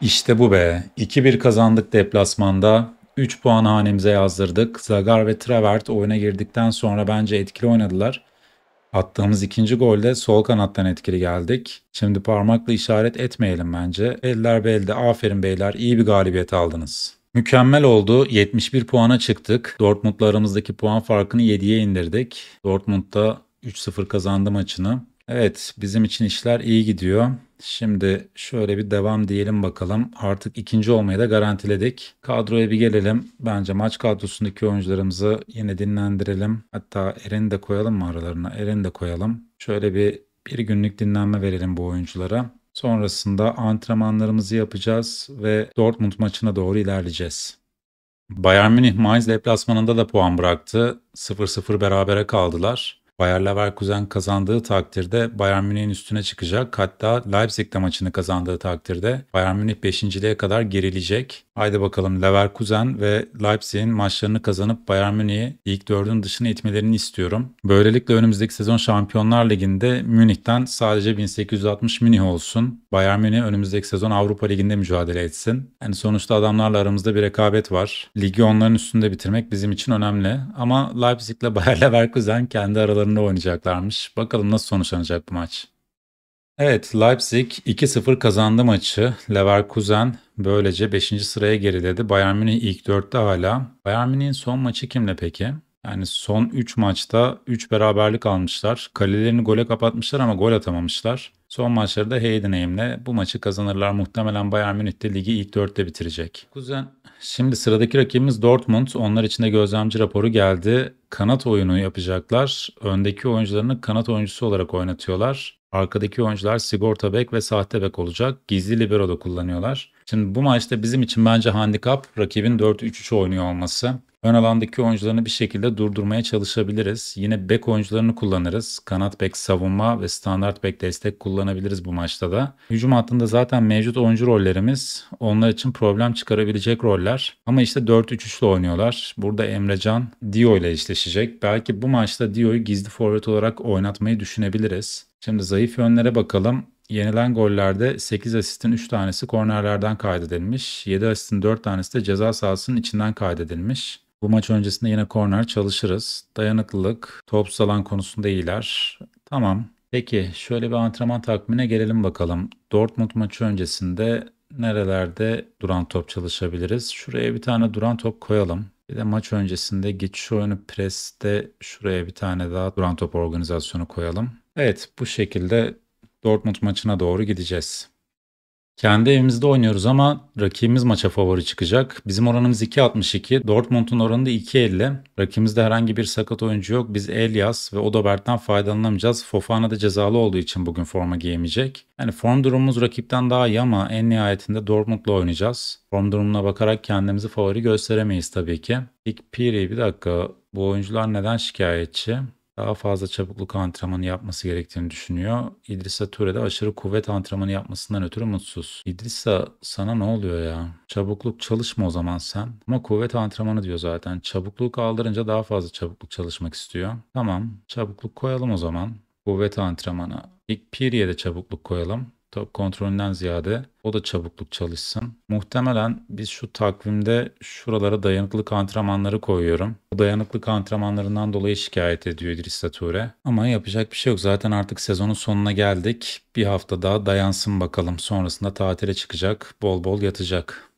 İşte bu be. 2-1 kazandık deplasmanda. 3 puan hanemize yazdırdık. Zagar ve Travert oyuna girdikten sonra bence etkili oynadılar. Attığımız ikinci golde sol kanattan etkili geldik. Şimdi parmakla işaret etmeyelim bence. Eller belde. Aferin beyler. İyi bir galibiyet aldınız. Mükemmel oldu. 71 puana çıktık. Dortmund'la aramızdaki puan farkını 7'ye indirdik. Dortmund 3-0 kazandı maçını. Evet bizim için işler iyi gidiyor. Şimdi şöyle bir devam diyelim bakalım. Artık ikinci olmayı da garantiledik. Kadroya bir gelelim. Bence maç kadrosundaki oyuncularımızı yine dinlendirelim. Hatta Eren'i de koyalım mı aralarına? Eren'i de koyalım. Şöyle bir bir günlük dinlenme verelim bu oyunculara. Sonrasında antrenmanlarımızı yapacağız ve Dortmund maçına doğru ilerleyeceğiz. Bayern Münih Mainz deplasmanında da puan bıraktı. 0-0 berabere kaldılar. Bayer Leverkusen kazandığı takdirde Bayern Münih'in üstüne çıkacak. Hatta Leipzig maçını kazandığı takdirde Bayern Münih 5.liğe kadar gerilecek. Haydi bakalım Leverkusen ve Leipzig'in maçlarını kazanıp Bayern Münih'i ilk dördün dışına itmelerini istiyorum. Böylelikle önümüzdeki sezon Şampiyonlar Ligi'nde Münih'ten sadece 1860 Münih olsun. Bayern Münih önümüzdeki sezon Avrupa Ligi'nde mücadele etsin. Yani sonuçta adamlarla aramızda bir rekabet var. Ligi onların üstünde bitirmek bizim için önemli. Ama Leipzig'le Bayer Leverkusen kendi aralarında sahasında oynayacaklarmış. Bakalım nasıl sonuçlanacak bu maç. Evet Leipzig 2-0 kazandı maçı. Leverkusen böylece 5. sıraya geriledi. Bayern Münih ilk 4'te hala. Bayern Münih'in son maçı kimle peki? Yani son 3 maçta 3 beraberlik almışlar. Kalelerini gole kapatmışlar ama gol atamamışlar. Son maçları da Heidenheim'le bu maçı kazanırlar. Muhtemelen Bayern Münih de ligi ilk 4'te bitirecek. Kuzen Şimdi sıradaki rakibimiz Dortmund. Onlar için de gözlemci raporu geldi. Kanat oyunu yapacaklar. Öndeki oyuncularını kanat oyuncusu olarak oynatıyorlar. Arkadaki oyuncular sigorta bek ve sahte bek olacak. Gizli libero da kullanıyorlar. Şimdi bu maçta bizim için bence handikap rakibin 4-3-3 oynuyor olması. Ön alandaki oyuncularını bir şekilde durdurmaya çalışabiliriz. Yine bek oyuncularını kullanırız. Kanat bek savunma ve standart bek destek kullanabiliriz bu maçta da. Hücum hattında zaten mevcut oyuncu rollerimiz onlar için problem çıkarabilecek roller. Ama işte 4-3-3 ile oynuyorlar. Burada Emrecan Dio ile eşleşecek. Belki bu maçta Dio'yu gizli forvet olarak oynatmayı düşünebiliriz. Şimdi zayıf yönlere bakalım. Yenilen gollerde 8 asistin 3 tanesi kornerlerden kaydedilmiş. 7 asistin 4 tanesi de ceza sahasının içinden kaydedilmiş. Bu maç öncesinde yine korner çalışırız. Dayanıklılık, top salan konusunda iyiler. Tamam. Peki şöyle bir antrenman takvimine gelelim bakalım. Dortmund maçı öncesinde nerelerde duran top çalışabiliriz? Şuraya bir tane duran top koyalım. Bir de maç öncesinde geçiş oyunu preste şuraya bir tane daha duran top organizasyonu koyalım. Evet bu şekilde Dortmund maçına doğru gideceğiz. Kendi evimizde oynuyoruz ama rakibimiz maça favori çıkacak. Bizim oranımız 2.62. Dortmund'un oranı da 2.50. Rakibimizde herhangi bir sakat oyuncu yok. Biz Elias ve Odobert'ten faydalanamayacağız. Fofana da cezalı olduğu için bugün forma giyemeyecek. Yani form durumumuz rakipten daha iyi ama en nihayetinde Dortmund'la oynayacağız. Form durumuna bakarak kendimizi favori gösteremeyiz tabii ki. İlk Piri bir dakika bu oyuncular neden şikayetçi? daha fazla çabukluk antrenmanı yapması gerektiğini düşünüyor. İdrisa Ture de aşırı kuvvet antrenmanı yapmasından ötürü mutsuz. İdrisa sana ne oluyor ya? Çabukluk çalışma o zaman sen. Ama kuvvet antrenmanı diyor zaten. Çabukluk aldırınca daha fazla çabukluk çalışmak istiyor. Tamam çabukluk koyalım o zaman. Kuvvet antrenmanı. İlk periye de çabukluk koyalım top kontrolünden ziyade o da çabukluk çalışsın. Muhtemelen biz şu takvimde şuralara dayanıklık antrenmanları koyuyorum. O dayanıklık antrenmanlarından dolayı şikayet ediyor İdris Ture. Ama yapacak bir şey yok. Zaten artık sezonun sonuna geldik. Bir hafta daha dayansın bakalım. Sonrasında tatile çıkacak, bol bol yatacak.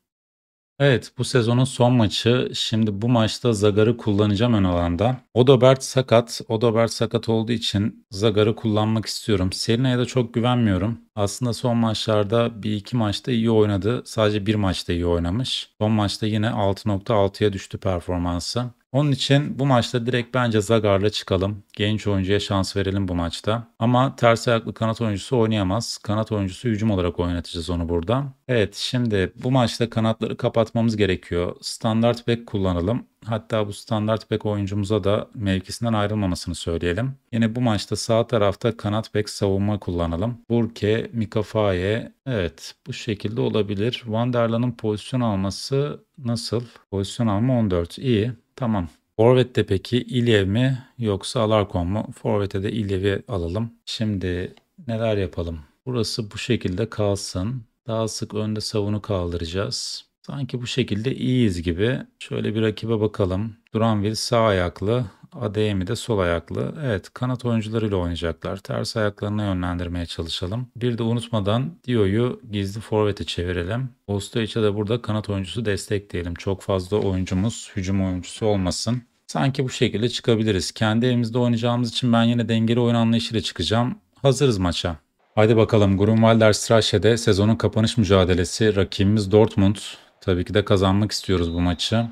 Evet bu sezonun son maçı. Şimdi bu maçta Zagar'ı kullanacağım ön alanda. Odobert sakat. Odobert sakat olduğu için Zagar'ı kullanmak istiyorum. Serina'ya da çok güvenmiyorum. Aslında son maçlarda bir iki maçta iyi oynadı. Sadece bir maçta iyi oynamış. Son maçta yine 6.6'ya düştü performansı. Onun için bu maçta direkt bence Zagar'la çıkalım. Genç oyuncuya şans verelim bu maçta. Ama ters ayaklı kanat oyuncusu oynayamaz. Kanat oyuncusu hücum olarak oynatacağız onu burada. Evet şimdi bu maçta kanatları kapatmamız gerekiyor. Standart bek kullanalım. Hatta bu standart bek oyuncumuza da mevkisinden ayrılmamasını söyleyelim. Yine bu maçta sağ tarafta kanat bek savunma kullanalım. Burke, Mikafaye evet bu şekilde olabilir. Vanderla'nın pozisyon alması nasıl? Pozisyon alma 14 iyi. Tamam. Forvet'te peki İlyev mi yoksa Alarkon mu? Forvet'e de İlyev'i alalım. Şimdi neler yapalım? Burası bu şekilde kalsın. Daha sık önde savunu kaldıracağız. Sanki bu şekilde iyiyiz gibi. Şöyle bir rakibe bakalım. Duranville sağ ayaklı. Adeyemi de sol ayaklı. Evet kanat oyuncularıyla oynayacaklar. Ters ayaklarına yönlendirmeye çalışalım. Bir de unutmadan Dio'yu gizli forvete çevirelim. Ostojiç'e de burada kanat oyuncusu destekleyelim. Çok fazla oyuncumuz hücum oyuncusu olmasın. Sanki bu şekilde çıkabiliriz. Kendi evimizde oynayacağımız için ben yine dengeli oyun anlayışıyla çıkacağım. Hazırız maça. Haydi bakalım Grunwalder Straşe'de sezonun kapanış mücadelesi. Rakibimiz Dortmund. Tabii ki de kazanmak istiyoruz bu maçı.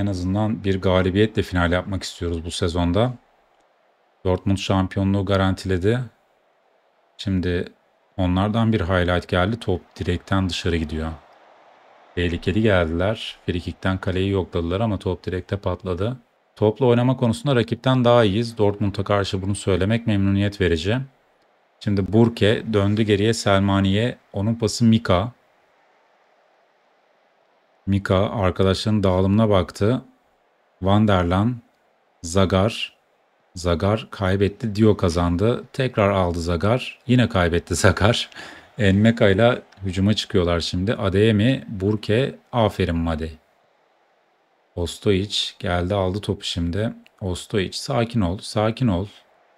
En azından bir galibiyetle final yapmak istiyoruz bu sezonda. Dortmund şampiyonluğu garantiledi. Şimdi onlardan bir highlight geldi. Top direkten dışarı gidiyor. Tehlikeli geldiler. Frikik'ten kaleyi yokladılar ama top direkte patladı. Topla oynama konusunda rakipten daha iyiyiz. Dortmund'a karşı bunu söylemek memnuniyet verici. Şimdi Burke döndü geriye Selmani'ye. Onun pası Mika. Mika arkadaşların dağılımına baktı. Vanderlan, Zagar, Zagar kaybetti. Dio kazandı. Tekrar aldı Zagar. Yine kaybetti Zagar. Enmeka ile hücuma çıkıyorlar şimdi. Adeyemi, Burke, aferin Madi. Ostoiç geldi aldı topu şimdi. Ostoiç sakin ol, sakin ol.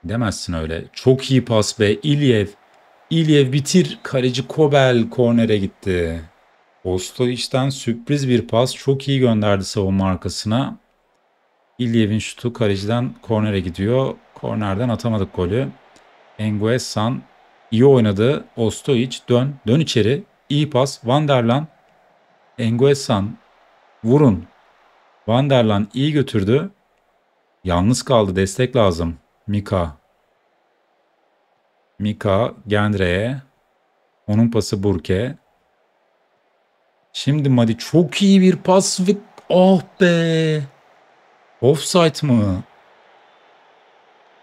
Demezsin öyle. Çok iyi pas be İlyev. İlyev bitir. Kaleci Kobel kornere gitti. Ostovic'den sürpriz bir pas. Çok iyi gönderdi savunma arkasına. İlyev'in şutu kaleciden kornere gidiyor. Kornerden atamadık golü. Enguessan iyi oynadı. Ostoic dön. Dön içeri. İyi pas. Van Vanderlan. Enguessan vurun. Van Vanderlan iyi götürdü. Yalnız kaldı. Destek lazım. Mika. Mika Gendre'ye. Onun pası Burke. Şimdi Madi çok iyi bir pas ve oh be. Offside mı?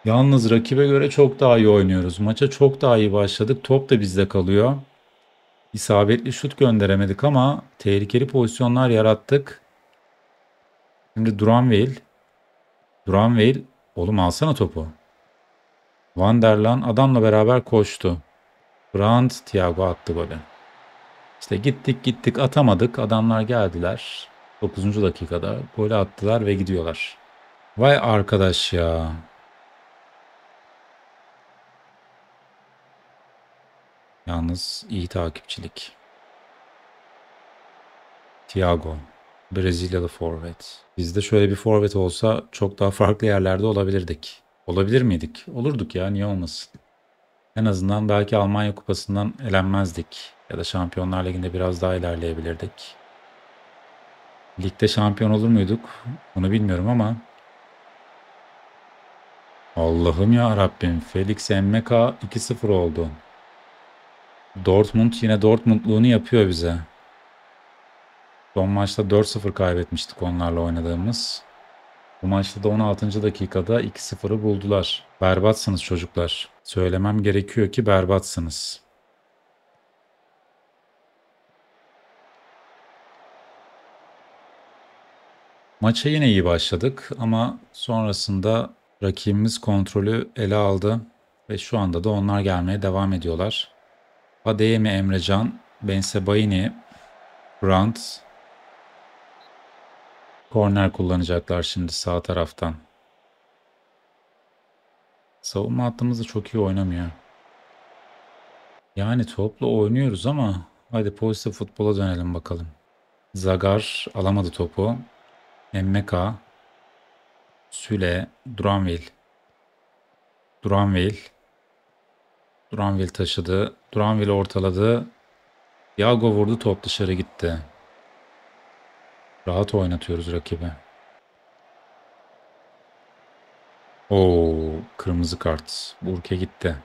Yalnız rakibe göre çok daha iyi oynuyoruz. Maça çok daha iyi başladık. Top da bizde kalıyor. İsabetli şut gönderemedik ama tehlikeli pozisyonlar yarattık. Şimdi Duranville. Duranville oğlum alsana topu. Van der Lan adamla beraber koştu. Brandt Thiago attı golü. İşte gittik gittik atamadık. Adamlar geldiler. 9. dakikada golü attılar ve gidiyorlar. Vay arkadaş ya. Yalnız iyi takipçilik. Thiago. Brezilyalı forvet. Bizde şöyle bir forvet olsa çok daha farklı yerlerde olabilirdik. Olabilir miydik? Olurduk ya niye olmasın? En azından belki Almanya kupasından elenmezdik. Ya da Şampiyonlar Ligi'nde biraz daha ilerleyebilirdik. Ligde şampiyon olur muyduk? Bunu bilmiyorum ama Allah'ım ya Rabbim. Felix Emmeka 2-0 oldu. Dortmund yine Dortmundluğunu yapıyor bize. Son maçta 4-0 kaybetmiştik onlarla oynadığımız. Bu maçta da 16. dakikada 2-0'ı buldular. Berbatsınız çocuklar. Söylemem gerekiyor ki berbatsınız. Maça yine iyi başladık ama sonrasında rakibimiz kontrolü ele aldı ve şu anda da onlar gelmeye devam ediyorlar. Adeyemi Emrecan, Bensebaini, Brandt, Korner kullanacaklar şimdi sağ taraftan. Savunma hattımız da çok iyi oynamıyor. Yani topla oynuyoruz ama hadi pozitif futbola dönelim bakalım. Zagar alamadı topu. Emmeka, Süle, Duranville. Duranville. Duranville taşıdı. Duranville ortaladı. Diago vurdu top dışarı gitti. Rahat oynatıyoruz rakibi. Oo, kırmızı kart. Burke gitti.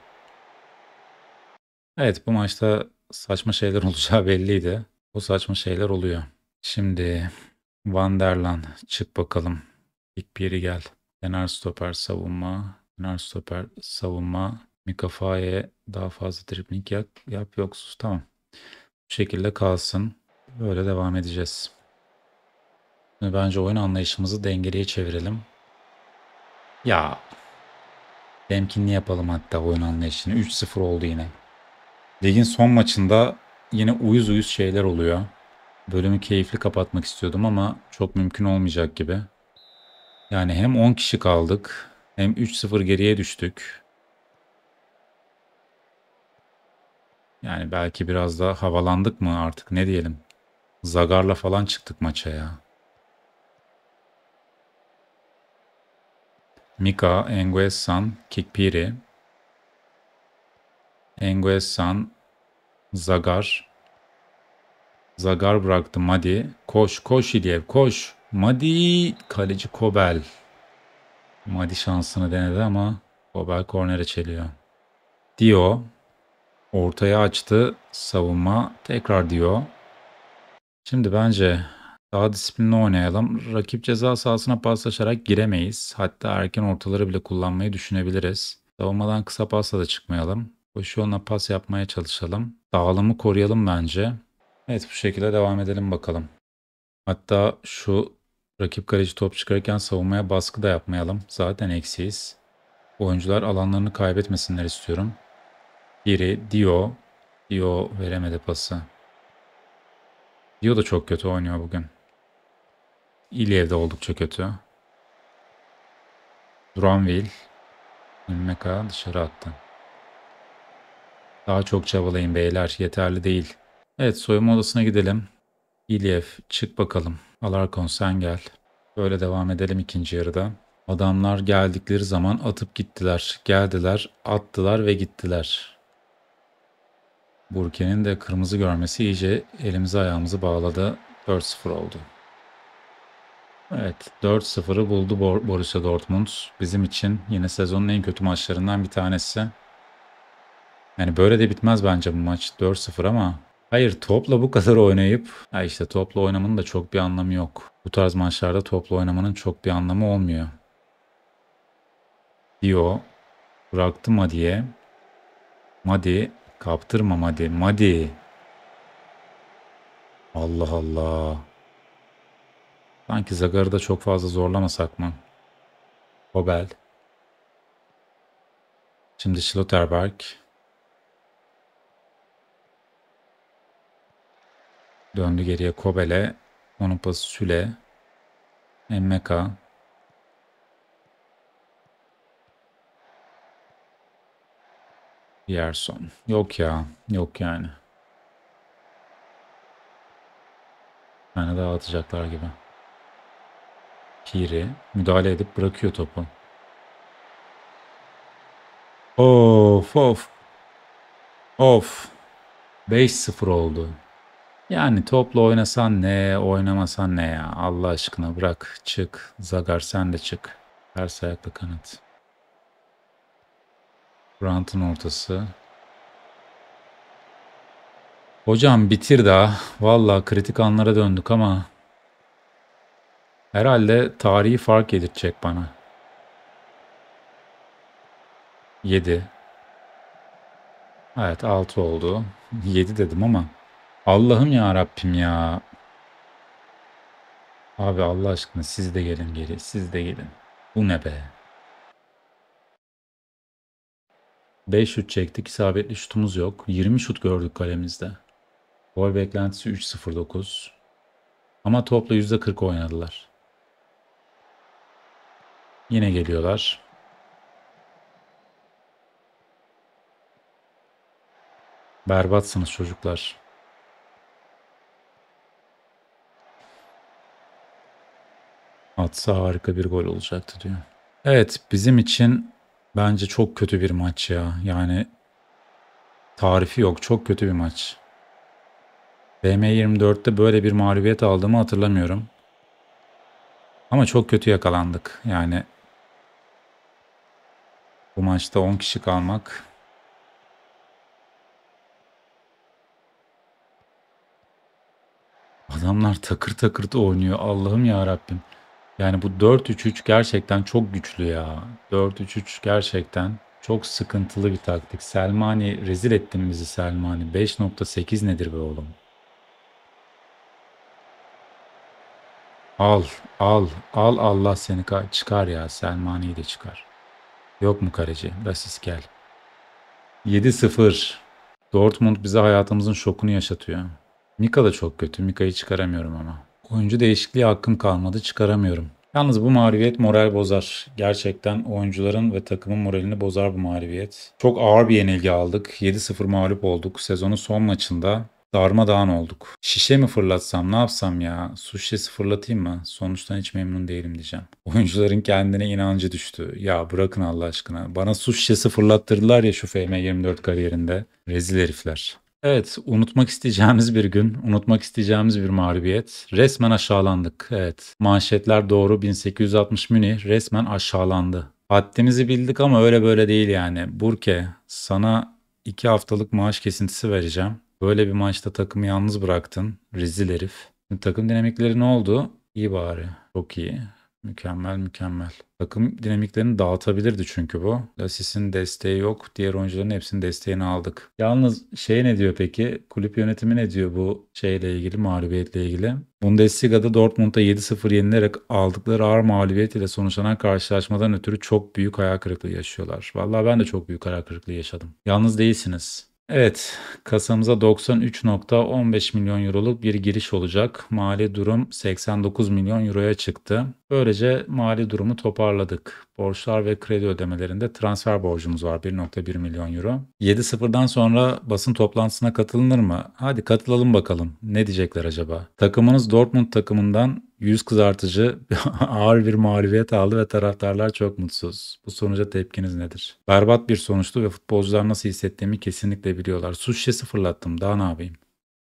Evet bu maçta saçma şeyler olacağı belliydi. O saçma şeyler oluyor. Şimdi Vanderland, çık bakalım. İlk biri gel. Kenar stoper savunma. Kenar stoper savunma. Mika daha fazla dribling yap, yap yok tamam. Bu şekilde kalsın. Böyle devam edeceğiz. Şimdi bence oyun anlayışımızı dengeliye çevirelim. Ya temkinli yapalım hatta oyun anlayışını. 3-0 oldu yine. Ligin son maçında yine uyuz uyuz şeyler oluyor. Bölümü keyifli kapatmak istiyordum ama çok mümkün olmayacak gibi. Yani hem 10 kişi kaldık hem 3-0 geriye düştük. Yani belki biraz daha havalandık mı artık ne diyelim. Zagar'la falan çıktık maça ya. Mika, Enguessan, Kikpiri. Enguessan, Zagar. Zagar bıraktı Madi. Koş koş İlyev koş. Madi kaleci Kobel. Madi şansını denedi ama Kobel kornere çeliyor. Dio ortaya açtı savunma tekrar Dio. Şimdi bence daha disiplinli oynayalım. Rakip ceza sahasına paslaşarak giremeyiz. Hatta erken ortaları bile kullanmayı düşünebiliriz. Savunmadan kısa pasla da çıkmayalım. Koşu yoluna pas yapmaya çalışalım. Dağılımı koruyalım bence. Evet bu şekilde devam edelim bakalım. Hatta şu rakip kaleci top çıkarken savunmaya baskı da yapmayalım. Zaten eksiyiz. Oyuncular alanlarını kaybetmesinler istiyorum. Biri Dio. Dio veremedi pası. Dio da çok kötü oynuyor bugün. de oldukça kötü. Duranville. Meka dışarı attı. Daha çok çabalayın beyler. Yeterli değil. Evet soyunma odasına gidelim. İliev çık bakalım. Alarkon sen gel. Böyle devam edelim ikinci yarıda. Adamlar geldikleri zaman atıp gittiler. Geldiler, attılar ve gittiler. Burke'nin de kırmızı görmesi iyice elimizi ayağımızı bağladı. 4-0 oldu. Evet 4-0'ı buldu Bor Borussia Dortmund. Bizim için yine sezonun en kötü maçlarından bir tanesi. Yani böyle de bitmez bence bu maç 4-0 ama Hayır topla bu kadar oynayıp ya işte topla oynamanın da çok bir anlamı yok. Bu tarz maçlarda topla oynamanın çok bir anlamı olmuyor. Dio bıraktı Madi'ye. Madi kaptırma Madi. Madi. Allah Allah. Sanki Zagar'ı da çok fazla zorlamasak mı? Bobel. Şimdi Schlotterberg. Döndü geriye Kobel'e. Onun pası Süle. Emmeka. Yerson. Yok ya. Yok yani. Yani daha gibi. Piri müdahale edip bırakıyor topu. Of of. Of. 5-0 oldu. Yani topla oynasan ne, oynamasan ne ya. Allah aşkına bırak, çık. Zagar sen de çık. her ayaklı kanat. Grant'ın ortası. Hocam bitir daha. Valla kritik anlara döndük ama herhalde tarihi fark yedirtecek bana. 7. Evet 6 oldu. 7 dedim ama Allah'ım ya Rabbim ya. Abi Allah aşkına siz de gelin geri. Siz de gelin. Bu ne be? 5 şut çektik. isabetli şutumuz yok. 20 şut gördük kalemizde. Gol beklentisi 3.09. Ama topla %40 oynadılar. Yine geliyorlar. Berbatsınız çocuklar. atsa harika bir gol olacaktı diyor. Evet bizim için bence çok kötü bir maç ya. Yani tarifi yok. Çok kötü bir maç. BM24'te böyle bir mağlubiyet aldığımı hatırlamıyorum. Ama çok kötü yakalandık. Yani bu maçta 10 kişi kalmak Adamlar takır takır da oynuyor. Allah'ım ya Rabbim. Yani bu 4-3-3 gerçekten çok güçlü ya. 4-3-3 gerçekten çok sıkıntılı bir taktik. Selmani rezil ettin bizi Selmani. 5.8 nedir be oğlum? Al, al, al Allah seni çıkar ya. Selmani'yi de çıkar. Yok mu kaleci? Basis gel. 7-0. Dortmund bize hayatımızın şokunu yaşatıyor. Mika da çok kötü. Mika'yı çıkaramıyorum ama. Oyuncu değişikliği hakkım kalmadı çıkaramıyorum. Yalnız bu mağlubiyet moral bozar. Gerçekten oyuncuların ve takımın moralini bozar bu mağlubiyet. Çok ağır bir yenilgi aldık. 7-0 mağlup olduk. Sezonun son maçında darmadağın olduk. Şişe mi fırlatsam ne yapsam ya? Su şişesi fırlatayım mı? Sonuçtan hiç memnun değilim diyeceğim. Oyuncuların kendine inancı düştü. Ya bırakın Allah aşkına. Bana su şişesi fırlattırdılar ya şu FM24 e kariyerinde. Rezil herifler. Evet, unutmak isteyeceğimiz bir gün, unutmak isteyeceğimiz bir mağlubiyet. Resmen aşağılandık. Evet, manşetler doğru 1860 Münih resmen aşağılandı. Haddimizi bildik ama öyle böyle değil yani. Burke, sana iki haftalık maaş kesintisi vereceğim. Böyle bir maçta takımı yalnız bıraktın. Rezil herif. takım dinamikleri ne oldu? İyi bari. Çok iyi. Mükemmel mükemmel. Takım dinamiklerini dağıtabilirdi çünkü bu. Lassis'in desteği yok. Diğer oyuncuların hepsinin desteğini aldık. Yalnız şey ne diyor peki? Kulüp yönetimi ne diyor bu şeyle ilgili, mağlubiyetle ilgili? Bundesliga'da Dortmund'a 7-0 yenilerek aldıkları ağır mağlubiyet ile sonuçlanan karşılaşmadan ötürü çok büyük hayal kırıklığı yaşıyorlar. Vallahi ben de çok büyük hayal kırıklığı yaşadım. Yalnız değilsiniz. Evet, kasamıza 93.15 milyon euroluk bir giriş olacak. Mali durum 89 milyon euroya çıktı. Böylece mali durumu toparladık. Borçlar ve kredi ödemelerinde transfer borcumuz var 1.1 milyon euro. 7 7.0'dan sonra basın toplantısına katılınır mı? Hadi katılalım bakalım. Ne diyecekler acaba? Takımınız Dortmund takımından yüz kızartıcı ağır bir mağlubiyet aldı ve taraftarlar çok mutsuz. Bu sonuca tepkiniz nedir? Berbat bir sonuçtu ve futbolcular nasıl hissettiğimi kesinlikle biliyorlar. Su şişesi fırlattım daha ne yapayım?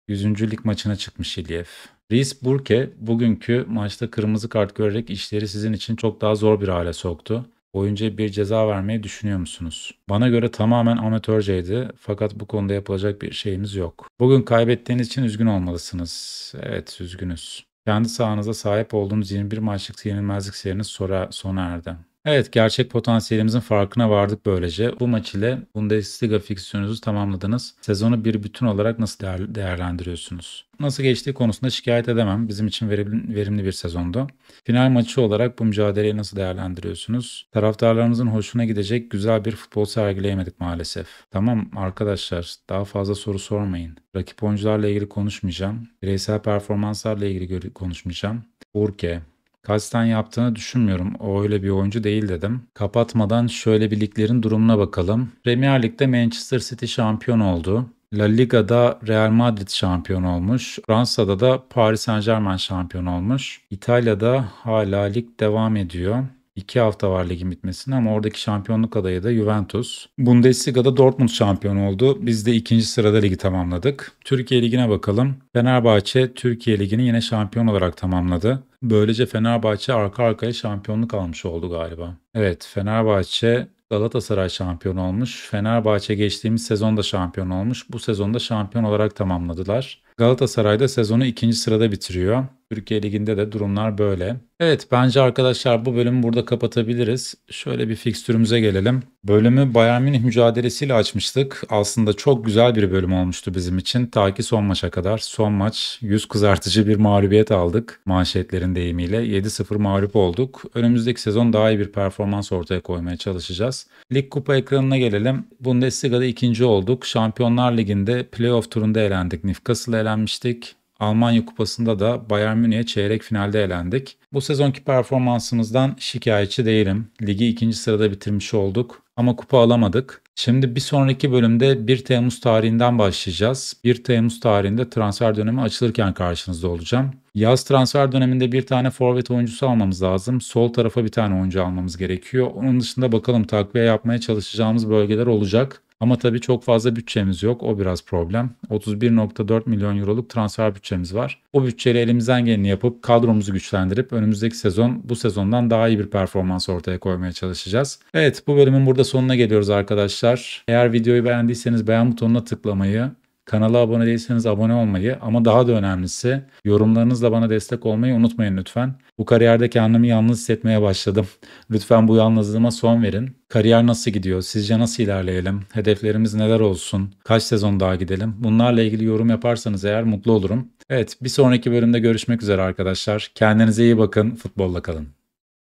100. lig maçına çıkmış İlyev. Reis Burke bugünkü maçta kırmızı kart görerek işleri sizin için çok daha zor bir hale soktu. Oyuncuya bir ceza vermeyi düşünüyor musunuz? Bana göre tamamen amatörceydi fakat bu konuda yapılacak bir şeyimiz yok. Bugün kaybettiğiniz için üzgün olmalısınız. Evet üzgünüz. Kendi sahanıza sahip olduğunuz 21 maçlık yenilmezlik seriniz sona erdi. Evet gerçek potansiyelimizin farkına vardık böylece. Bu maç ile Bundesliga fiksiyonunuzu tamamladınız. Sezonu bir bütün olarak nasıl değer değerlendiriyorsunuz? Nasıl geçtiği konusunda şikayet edemem. Bizim için verimli bir sezondu. Final maçı olarak bu mücadeleyi nasıl değerlendiriyorsunuz? Taraftarlarımızın hoşuna gidecek güzel bir futbol sergileyemedik maalesef. Tamam arkadaşlar daha fazla soru sormayın. Rakip oyuncularla ilgili konuşmayacağım. Bireysel performanslarla ilgili konuşmayacağım. Burke, Kasten yaptığını düşünmüyorum. O öyle bir oyuncu değil dedim. Kapatmadan şöyle bir liglerin durumuna bakalım. Premier Lig'de Manchester City şampiyon oldu. La Liga'da Real Madrid şampiyon olmuş. Fransa'da da Paris Saint Germain şampiyon olmuş. İtalya'da hala lig devam ediyor. 2 hafta var ligin bitmesine ama oradaki şampiyonluk adayı da Juventus. Bundesliga'da Dortmund şampiyon oldu. Biz de ikinci sırada ligi tamamladık. Türkiye Ligi'ne bakalım. Fenerbahçe Türkiye Ligi'ni yine şampiyon olarak tamamladı. Böylece Fenerbahçe arka arkaya şampiyonluk almış oldu galiba. Evet Fenerbahçe Galatasaray şampiyon olmuş. Fenerbahçe geçtiğimiz sezonda şampiyon olmuş. Bu sezonda şampiyon olarak tamamladılar. Galatasaray da sezonu ikinci sırada bitiriyor. Türkiye Ligi'nde de durumlar böyle. Evet bence arkadaşlar bu bölümü burada kapatabiliriz. Şöyle bir fikstürümüze gelelim. Bölümü Bayern Münih mücadelesiyle açmıştık. Aslında çok güzel bir bölüm olmuştu bizim için. Ta ki son maça kadar. Son maç yüz kızartıcı bir mağlubiyet aldık. Manşetlerin deyimiyle 7-0 mağlup olduk. Önümüzdeki sezon daha iyi bir performans ortaya koymaya çalışacağız. Lig kupa ekranına gelelim. Bundesliga'da ikinci olduk. Şampiyonlar Ligi'nde playoff turunda elendik. Newcastle elenmiştik. Almanya Kupası'nda da Bayern Münih'e çeyrek finalde elendik. Bu sezonki performansımızdan şikayetçi değilim. Ligi ikinci sırada bitirmiş olduk ama kupa alamadık. Şimdi bir sonraki bölümde 1 Temmuz tarihinden başlayacağız. 1 Temmuz tarihinde transfer dönemi açılırken karşınızda olacağım. Yaz transfer döneminde bir tane forvet oyuncusu almamız lazım. Sol tarafa bir tane oyuncu almamız gerekiyor. Onun dışında bakalım takviye yapmaya çalışacağımız bölgeler olacak. Ama tabii çok fazla bütçemiz yok. O biraz problem. 31.4 milyon euroluk transfer bütçemiz var. O bütçeyle elimizden geleni yapıp kadromuzu güçlendirip önümüzdeki sezon bu sezondan daha iyi bir performans ortaya koymaya çalışacağız. Evet bu bölümün burada sonuna geliyoruz arkadaşlar. Eğer videoyu beğendiyseniz beğen butonuna tıklamayı, Kanala abone değilseniz abone olmayı ama daha da önemlisi yorumlarınızla bana destek olmayı unutmayın lütfen. Bu kariyerde kendimi yalnız hissetmeye başladım. Lütfen bu yalnızlığıma son verin. Kariyer nasıl gidiyor? Sizce nasıl ilerleyelim? Hedeflerimiz neler olsun? Kaç sezon daha gidelim? Bunlarla ilgili yorum yaparsanız eğer mutlu olurum. Evet, bir sonraki bölümde görüşmek üzere arkadaşlar. Kendinize iyi bakın, futbolla kalın.